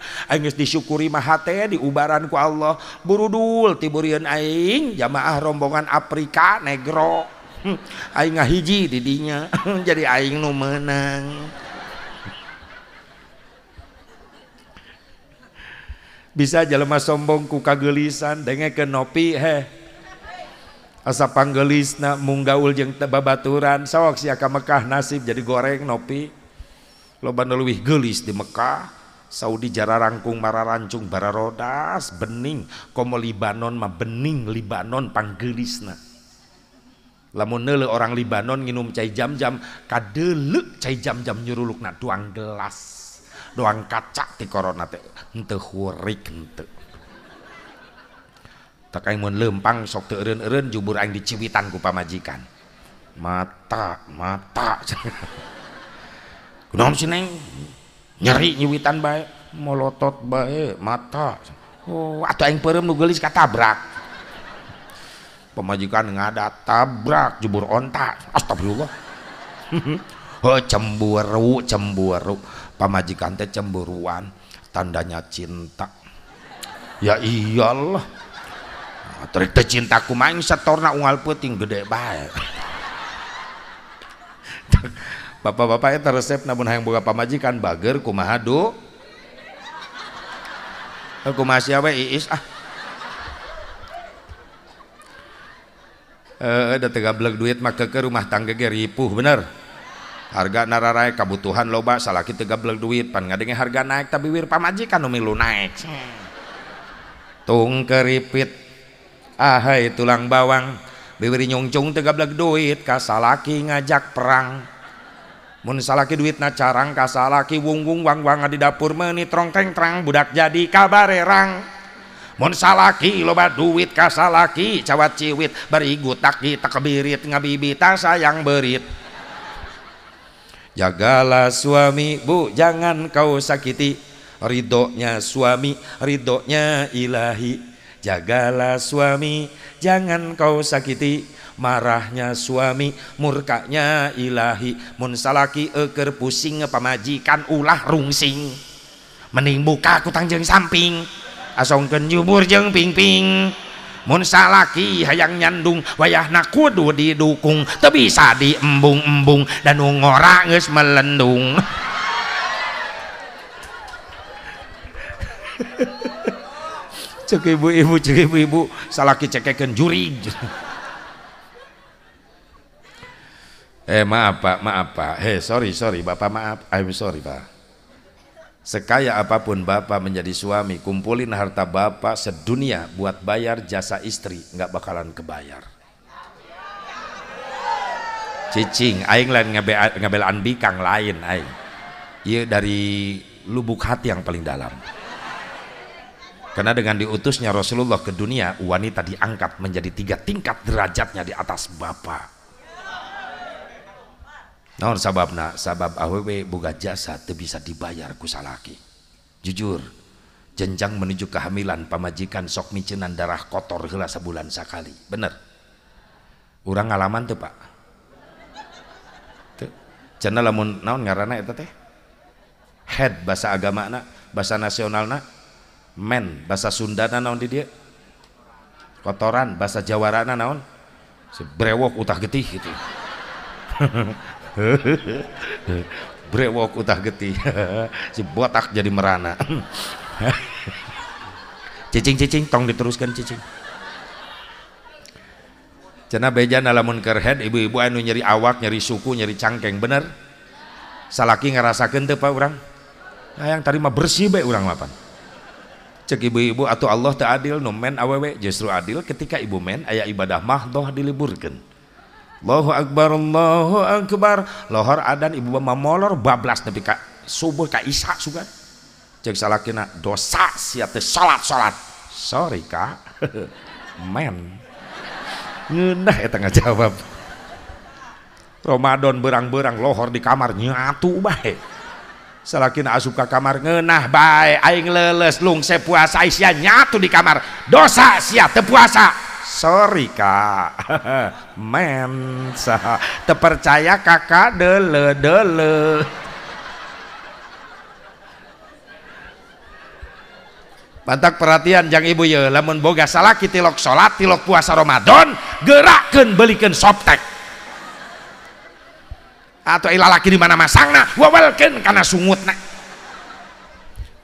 A: disukuri maate diubaranku Allahburudul tiburrian aing jamaah rombongan Afrika Negro Hmm. aing ngahiji didinya jadi aing nu menang bisa jelema sombong ku kagelisan denge ke nopi heh asa panggelis na munggaul jeng babaturan sok sia ka Mekah nasib jadi goreng nopi loba nu leuwih di Mekah Saudi jara rangkung mara rancung bara rodas bening komo Libanon mah bening Libanon panggelisna lamun nele orang Libanon nginum cai jam-jam kadele cai jam-jam nyuruluk nak doang gelas doang kaca ti korona teh ente hurik ente. tak aing mun lempang sok teu eureun-eureun jubur aing diciwitan ku pamajikan mata mata
B: kunaon sih neng nyeri
A: nyiwitan bae molotot bae mata oh atuh aing peureum nu geulis katabrak pemajikan nggak ngada tabrak jubur onta astagfirullah oh cemburu cemburu pemajikan teh cemburuan tandanya cinta ya iyalah nah, terik teh cintaku main setorna ungal puting gede baik bapak-bapak itu resep namun hayang buka pemajikan bager kumahadu kumahasiawe iis ah ada eh, e, tegablek duit maka ke rumah tangga ge ripuh bener harga nararai kebutuhan loba salaki tegablek duit pan ngadenge harga naik tapi wir pamajikan umi naik tung keripit ahai tulang bawang biwiri nyungcung tegablek duit kasalaki ngajak perang mun salaki duit na carang kasalaki wungwung wung wang wang di dapur menit rongkeng terang budak jadi kabarerang mun salaki loba duit kasalaki cawat ciwit beri gutak kita kebirit ngabibita sayang berit jagalah suami bu jangan kau sakiti ridoknya suami ridoknya ilahi jagalah suami jangan kau sakiti marahnya suami murkanya ilahi mun salaki eker pusing pamajikan ulah rungsing mending buka kutang jeng samping asongken nyubur jeng pingping salaki hayang nyandung nak kudu didukung teu bisa diembung-embung dan ngora geus melendung cek ibu-ibu cek ibu-ibu salaki cekekeun juri eh maaf pak maaf pak hei eh, sorry sorry bapak maaf I'm sorry pak Sekaya apapun bapak menjadi suami, kumpulin harta bapak sedunia buat bayar jasa istri, nggak bakalan kebayar. Cicing, aing lain ngebel, ngebelaan bikang lain aing. Iya dari lubuk hati yang paling dalam. Karena dengan diutusnya Rasulullah ke dunia, wanita diangkat menjadi tiga tingkat derajatnya di atas bapak sabab sababna sabab aww buka jasa tuh bisa dibayar ku salaki jujur jenjang menuju kehamilan pamajikan sok micinan darah kotor gelas sebulan sekali. bener urang ngalaman tuh pak teu lamun naon ngarana itu teh head bahasa agama na bahasa nasional na men bahasa Sunda Sundana naon di dia kotoran bahasa Jawarana naon brewok utah getih gitu brewok utah geti si botak jadi merana cicing cicing tong diteruskan cicing cina bejan alamun kerhead ibu-ibu anu nyeri awak nyeri suku nyeri cangkeng bener salaki ngerasakan teu pak orang nah, yang tadi mah bersih be orang mapan cek ibu-ibu atau Allah tak adil nu no men awewe justru adil ketika ibu men ayah ibadah mahdoh diliburkan Allahu Akbar, Allahu Akbar. Lohor adan ibu bapak molor bablas tapi kak subuh kak isak sugan. Cek salakina dosa sia salat-salat. Sorry kak. Men. ya tengah jawab Ramadan berang-berang lohor di kamar nyatu bae. Salakina asup ke kamar ngenah bae aing leles lung sepuasa isya nyatu di kamar. Dosa sia teu puasa sorry kak men terpercaya kakak dele dele Bantak perhatian jang ibu ya lamun boga salah tilok sholat tilok puasa Ramadan gerakkan belikan softtek. atau laki di mana masangna wawalkan karena sungut nak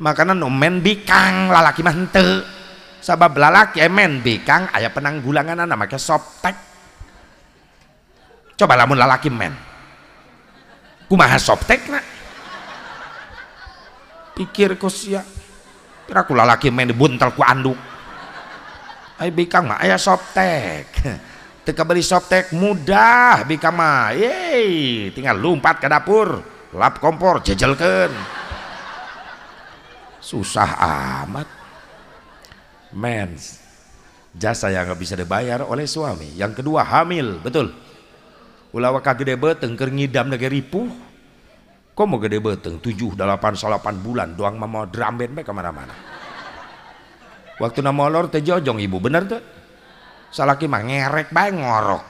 A: makanan nomen bikang lalaki mah henteu sabab lalaki emen bekang ayah penanggulangan anak makanya soptek coba lamun lalaki men kumaha soptek nak pikir kosia kira aku lalaki main buntel ku anduk ayo bikang mah ayah softtek, teka beli softtek mudah bikang mah yeay tinggal lompat ke dapur lap kompor jejelken susah amat mens jasa yang nggak bisa dibayar oleh suami yang kedua hamil betul ulah waka gede beteng keur ngidam nage ripuh kok mau gede beteng tujuh delapan salapan bulan doang mau drum band kemana-mana waktu nama molor tejojong ibu bener tuh salaki mah ngerek bae ngorok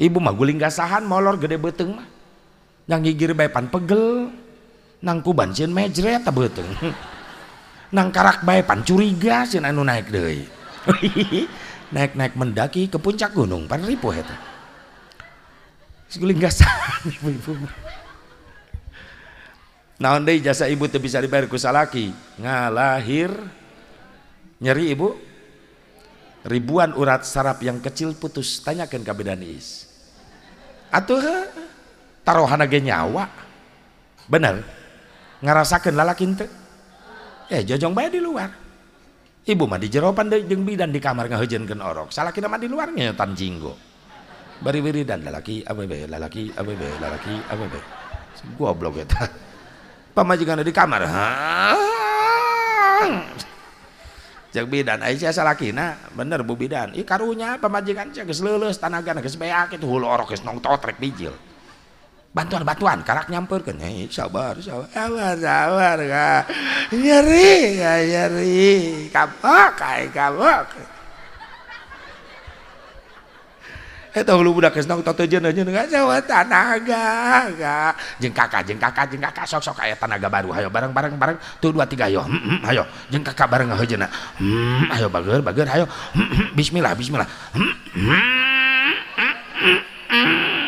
A: ibu mah guling gasahan molor gede beteng mah yang gigir bae pegel nang kuban cieun mejret beteng nang karak bae pan curiga sih anu naik deh naik naik mendaki ke puncak gunung pan ribu eta seguling gasan ibu-ibu nah andai jasa ibu tuh bisa dibayar ku salaki ngalahir nyeri ibu ribuan urat saraf yang kecil putus tanyakan ke bedan is atuh taruhan agen nyawa bener ngerasakan lalakin tuh eh jojong bayar di luar ibu mah di jeropan jeng bidan di kamar ken orok salah kita mah di luar ngeyotan jinggo beri-wiri dan lalaki abebe lalaki abebe lalaki abebe gua blok ya pemajikan di kamar jak bidan Aisyah kina, bener bu bidan ih karunya pemajikan cek geus leuleus tanaga geus beak itu hulu orok geus nongtot rek bijil bantuan bantuan karak kan hey, eh, sabar sabar sabar sabar ka. nyeri ka, nyeri kapok kai kapok eh tahu lu budak kesna tahu tujuan aja nggak jawa tenaga gak jeng kakak jeng kakak jeng kakak sok sok kayak tenaga baru ayo bareng bareng bareng tuh dua tiga ayo hmm, hmm, ayo jeng kakak bareng aja nah hmm, ayo bager bager ayo hmm, hmm, Bismillah Bismillah hmm, hmm, hmm, hmm, hmm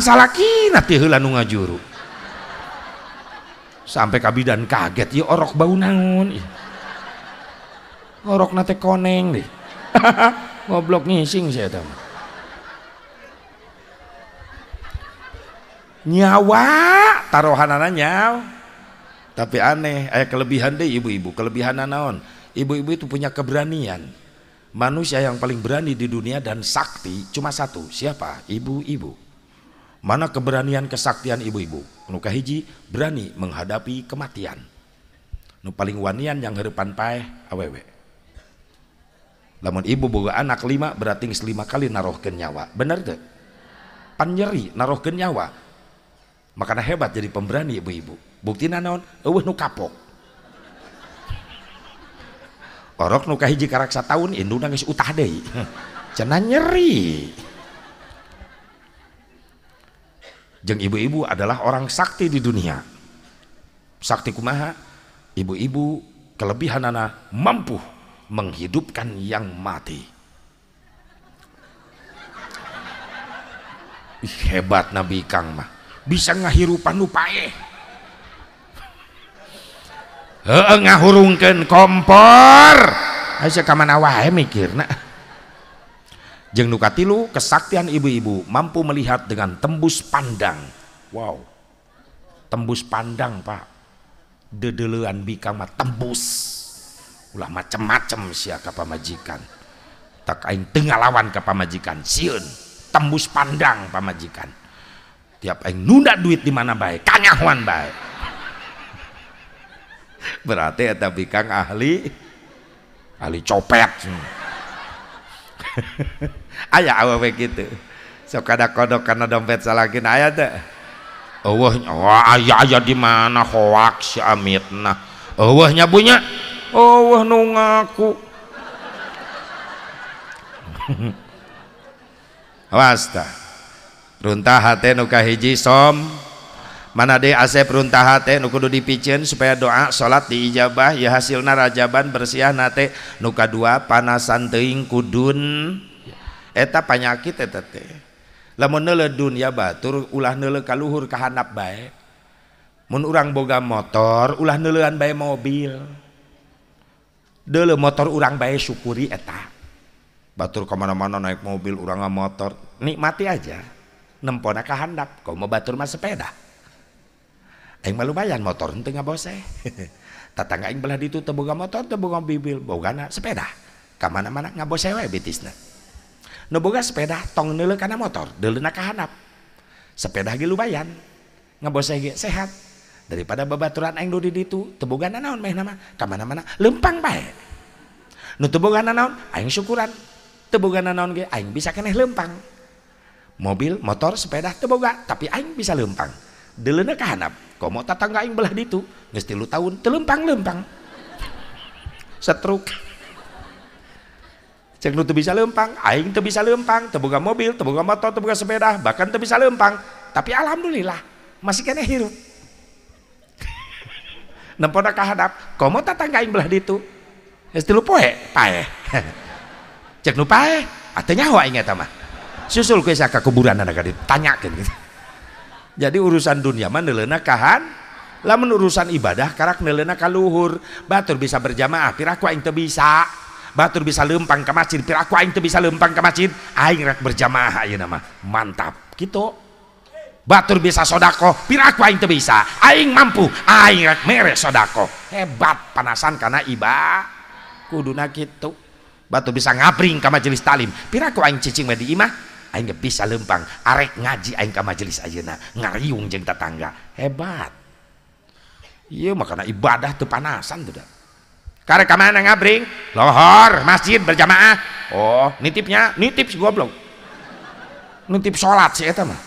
A: kan nanti heula nunga juru sampai kabidan kaget ya orok bau ya. orok nate koneng deh ngoblok ngising saya tahu nyawa taruhan nyaw tapi aneh ayah kelebihan deh ibu-ibu kelebihan naon ibu-ibu itu punya keberanian manusia yang paling berani di dunia dan sakti cuma satu siapa ibu-ibu Mana keberanian kesaktian ibu-ibu? Nuka hiji berani menghadapi kematian. Nu paling wanian yang harapan paeh awewe. Lamun ibu boga anak lima berarti lima kali narohkan nyawa. benar deh, Panyeri narohkan nyawa. Makanya hebat jadi pemberani ibu-ibu. Bukti nanon uh nu kapok. Orok nuka hiji karaksa tahun, indu nangis utah deui. Cenah nyeri. jeng ibu-ibu adalah orang sakti di dunia sakti kumaha ibu-ibu kelebihan anak mampu menghidupkan yang mati hebat Nabi Kang mah bisa ngahirupan nupae ngahurungkan kompor aja kamana wae mikirna jeng nuka tilu kesaktian ibu-ibu mampu melihat dengan tembus pandang wow tembus pandang pak dedelean bikang mah tembus ulah macem-macem sia ka pamajikan tak aing tengah lawan ke pamajikan siun tembus pandang pamajikan tiap aing nunda duit di mana baik kanyahuan baik berarti ada bikang ahli ahli copet Ayah awak begitu sok ada kodok karena dompet salah gini ayah teh Oh wah ayah ayah di mana hoax si amit nah Allah nyabunya wah nungaku. aku wasta runtah hati nuka kahiji som mana deh asep runtah hati nu kudu dipicin supaya doa sholat diijabah ya hasilna rajaban bersiah nate nukadua dua panasan teing kudun eta penyakit eta teh lamun neule dunia batur ulah neule kaluhur kahanap bae mun urang boga motor ulah neulean bae mobil deuleu motor urang bae syukuri eta batur kemana-mana naik mobil urang motor nikmati aja nempona kahandap kau mau batur mah sepeda aing mah lumayan motor henteu ngabose tatangga aing belah ditu teu boga motor teu boga mobil bogana sepeda kamana mana ngabose wae bitisna Nuboga sepeda tong nele karena motor delena kahanap, sepeda lagi lumayan ngebose ge sehat daripada babaturan aing di itu, teu boga naon meh nama kemana mana lempang baik. nu teu naon aing syukuran teu boga naon ge aing bisa keneh lempang mobil motor sepeda teboga, tapi aing bisa lempang Dulu kau mau komo tatangga aing belah ditu ngestilu tahun telempang lempang-lempang setruk cek nu bisa lempang aing tuh bisa lempang terbuka mobil terbuka motor terbuka sepeda bahkan tuh bisa lempang tapi alhamdulillah masih kena hirup nempona kahadap komo tatangga aing belah ditu geus tilu poe pae cek nu pae atenya nyawa aing eta susul ku ka kuburan anak ditanyakeun gitu jadi urusan dunia mana neuleuna kahan lamun urusan ibadah karak neulena kaluhur batur bisa berjamaah piraku aing teu bisa batur bisa lempang ke masjid piraku aing tuh bisa lempang ke masjid aing rek berjamaah ayo nama mantap gitu batur bisa sodako piraku aing tuh bisa aing mampu aing rek mere sodako hebat panasan karena iba kuduna gitu batur bisa ngabring ke majelis talim piraku aing cicing di imah aing gak bisa lempang arek ngaji aing ke majelis ayeuna ngariung jeung tetangga hebat iya makanya ibadah tuh panasan tuh dah karena kemana ngabring lohor masjid berjamaah oh nitipnya nitip si goblok nitip sholat sih itu mah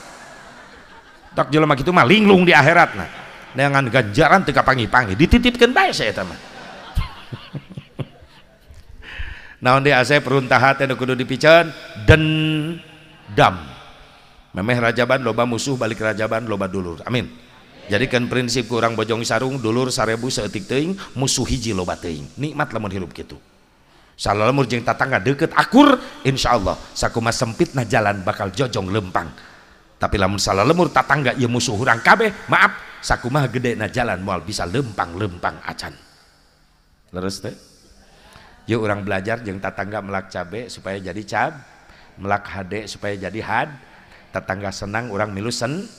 A: tak jelema itu mah linglung di akhirat nah dengan ganjaran tiga pangi-pangi dititipkan baik sih, itu mah. nah, di AC perintah hati nu kudu dipican dendam memeh rajaban loba musuh balik rajaban loba dulu. amin jadi kan prinsip kurang bojong sarung dulur sarebu seetik teing musuh hiji loba teing nikmat lamun hirup gitu Salah lemur jeng tatangga deket akur insya Allah sakuma sempit nah jalan bakal jojong lempang tapi lamun salah lemur tatangga ya musuh orang kabeh maaf sakuma gede na jalan mual bisa lempang lempang acan leres deh. yuk orang belajar jeng tatangga melak cabe supaya jadi cab melak hade supaya jadi had tetangga senang orang milusen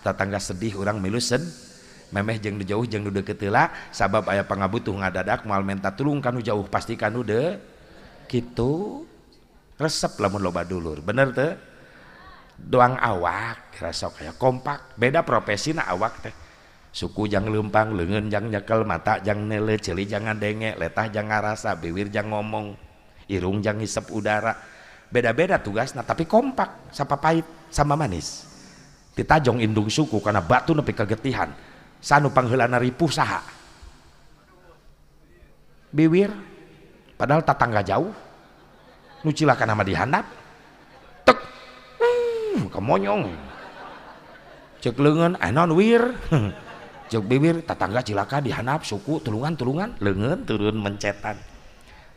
A: tetangga sedih orang milusen memeh jeng jauh jeng udah ketela sabab ayah pangabutuh ngadadak mal menta tulung kanu jauh pasti kanu de gitu resep lamun loba dulur bener teh doang awak rasa kayak kompak beda profesi na awak teh suku jang lempang lengan jang nyekel mata jang nele celi jangan denge letah jang ngarasa bibir jang ngomong irung jang hisap udara beda-beda tugas, tugasnya tapi kompak sama pahit sama manis ditajong indung suku karena batu nepi kegetihan. Sanu panghelana ripuh saha. Biwir. Padahal tatangga jauh. nucilakan nama dihandap. Tek. Hmm, kemonyong. Cek lengan, enon eh, wir. Cek bibir, tatangga cilaka dihanap suku, tulungan-tulungan. Lengan turun mencetan.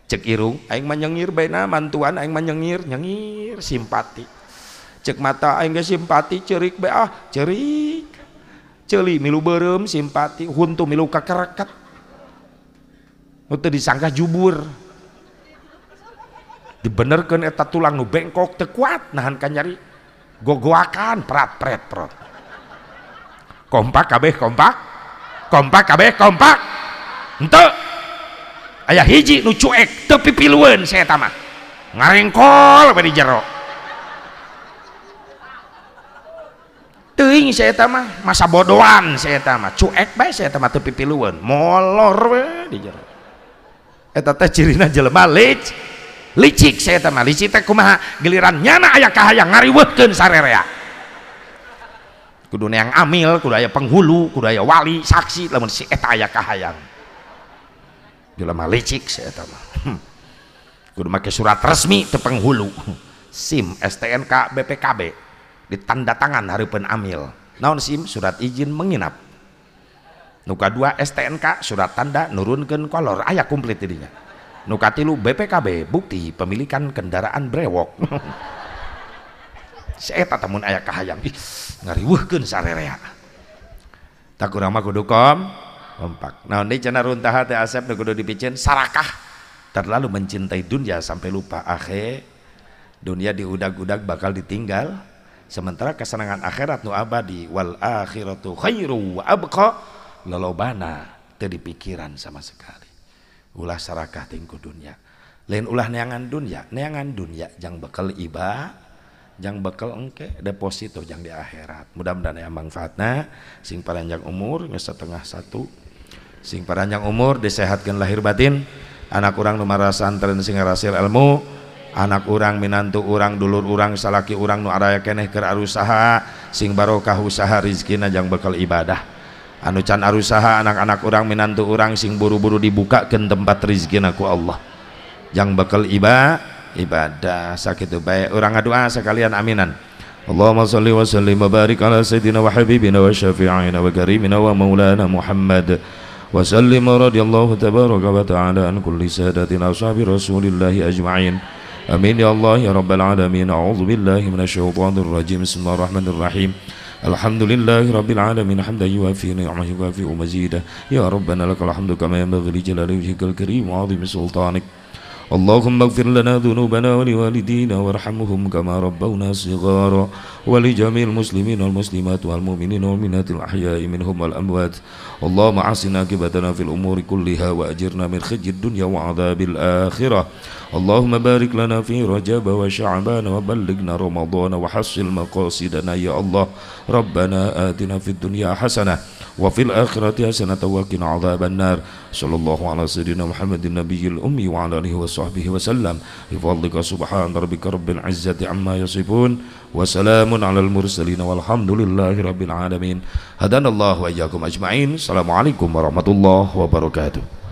A: Cek irung, aing manyengir baina mantuan aing manyengir nyengir simpati cek mata aing simpati cerik be ah cerik celi milu berem simpati huntu milu kakerekat itu disangka jubur dibenerkan eta tulang nu bengkok tekuat nahan kanyari gogoakan perat pret perot kompak kabeh kompak kompak kabeh kompak ente ayah hiji nu cuek tapi piluan saya tamah ngarengkol di jero teuing saya tama masa bodohan saya tama cuek baik saya tama tepi piluan molor we dijer eta teh cirina jelema lic licik saya tama licik teh kumaha giliran nyana aya kahayang ngariweukeun sarerea kudu yang amil kudu aya penghulu kudu aya wali saksi lamun si eta aya kahayang jelema licik saya tama, hmm. kudu make surat resmi teu penghulu hmm. SIM STNK BPKB ditanda tangan harupun amil naon sim surat izin menginap nuka dua STNK surat tanda nurunkan kolor ayah komplit dirinya nuka tilu BPKB bukti pemilikan kendaraan brewok saya temun ayah kahayang ih ngariwuhkan sarerea takurama kudu kom kompak nah ini cina runtaha teh asep nukudu dipicin sarakah terlalu mencintai dunia sampai lupa akhir dunia diudag-udag bakal ditinggal sementara kesenangan akhirat nu abadi wal akhiratu khairu wa abqa lolobana teu dipikiran sama sekali ulah sarakah tingku dunia lain ulah neangan dunia neangan dunia jang bekel iba jang bekel engke deposito jang di akhirat mudah-mudahan ya manfaatna sing panjang umur setengah satu sing panjang umur disehatkan lahir batin anak kurang numarasan tren sing ngarasil ilmu anak urang minantu urang dulur urang salaki urang nu araya keneh keur arusaha sing barokah usaha rizkina jang bekal ibadah anu can arusaha anak-anak urang minantu urang sing buru-buru dibuka dibukakeun tempat rizkina ku Allah jang bekal iba ibadah sakitu bae urang doa sekalian aminan Allahumma salli wa sallim wa barik ala
B: sayyidina wa habibina wa syafi'ina wa karimina wa maulana Muhammad wa sallim radhiyallahu tabaraka wa ta'ala an kulli sadatina ashabi rasulillahi ajma'in Amin ya Allah ya Rabbal Alamin A'udhu billahi minasyaitanir rajim Bismillahirrahmanirrahim Alhamdulillahi Rabbil Alamin Hamdan yuafi ni'mah yuafi umazidah Ya Rabbana lakal hamdu kama yamadhi li jalali wajhikal karim Wa azim sultanik اللهم اغفر لنا ذنوبنا ولوالدينا وارحمهم كما ربونا صغارا ولجميع المسلمين والمسلمات والمؤمنين والمؤمنات الأحياء منهم والأموات اللهم اعصنا عاقبتنا في الأمور كلها وأجرنا من خزي الدنيا وعذاب الآخرة اللهم بارك لنا في رجب وشعبان وبلغنا رمضان وحصل مقاصدنا يا الله ربنا آتنا في الدنيا حسنة وفي الآخرة حسنة وقنا عذاب النار صلى الله على سيدنا محمد النبي الأمي وعلى آله وصحبه وسلم بفضلك سبحان ربك رب العزة عما يصفون وسلام على المرسلين والحمد لله رب العالمين هدانا الله وإياكم أجمعين السلام عليكم ورحمة الله وبركاته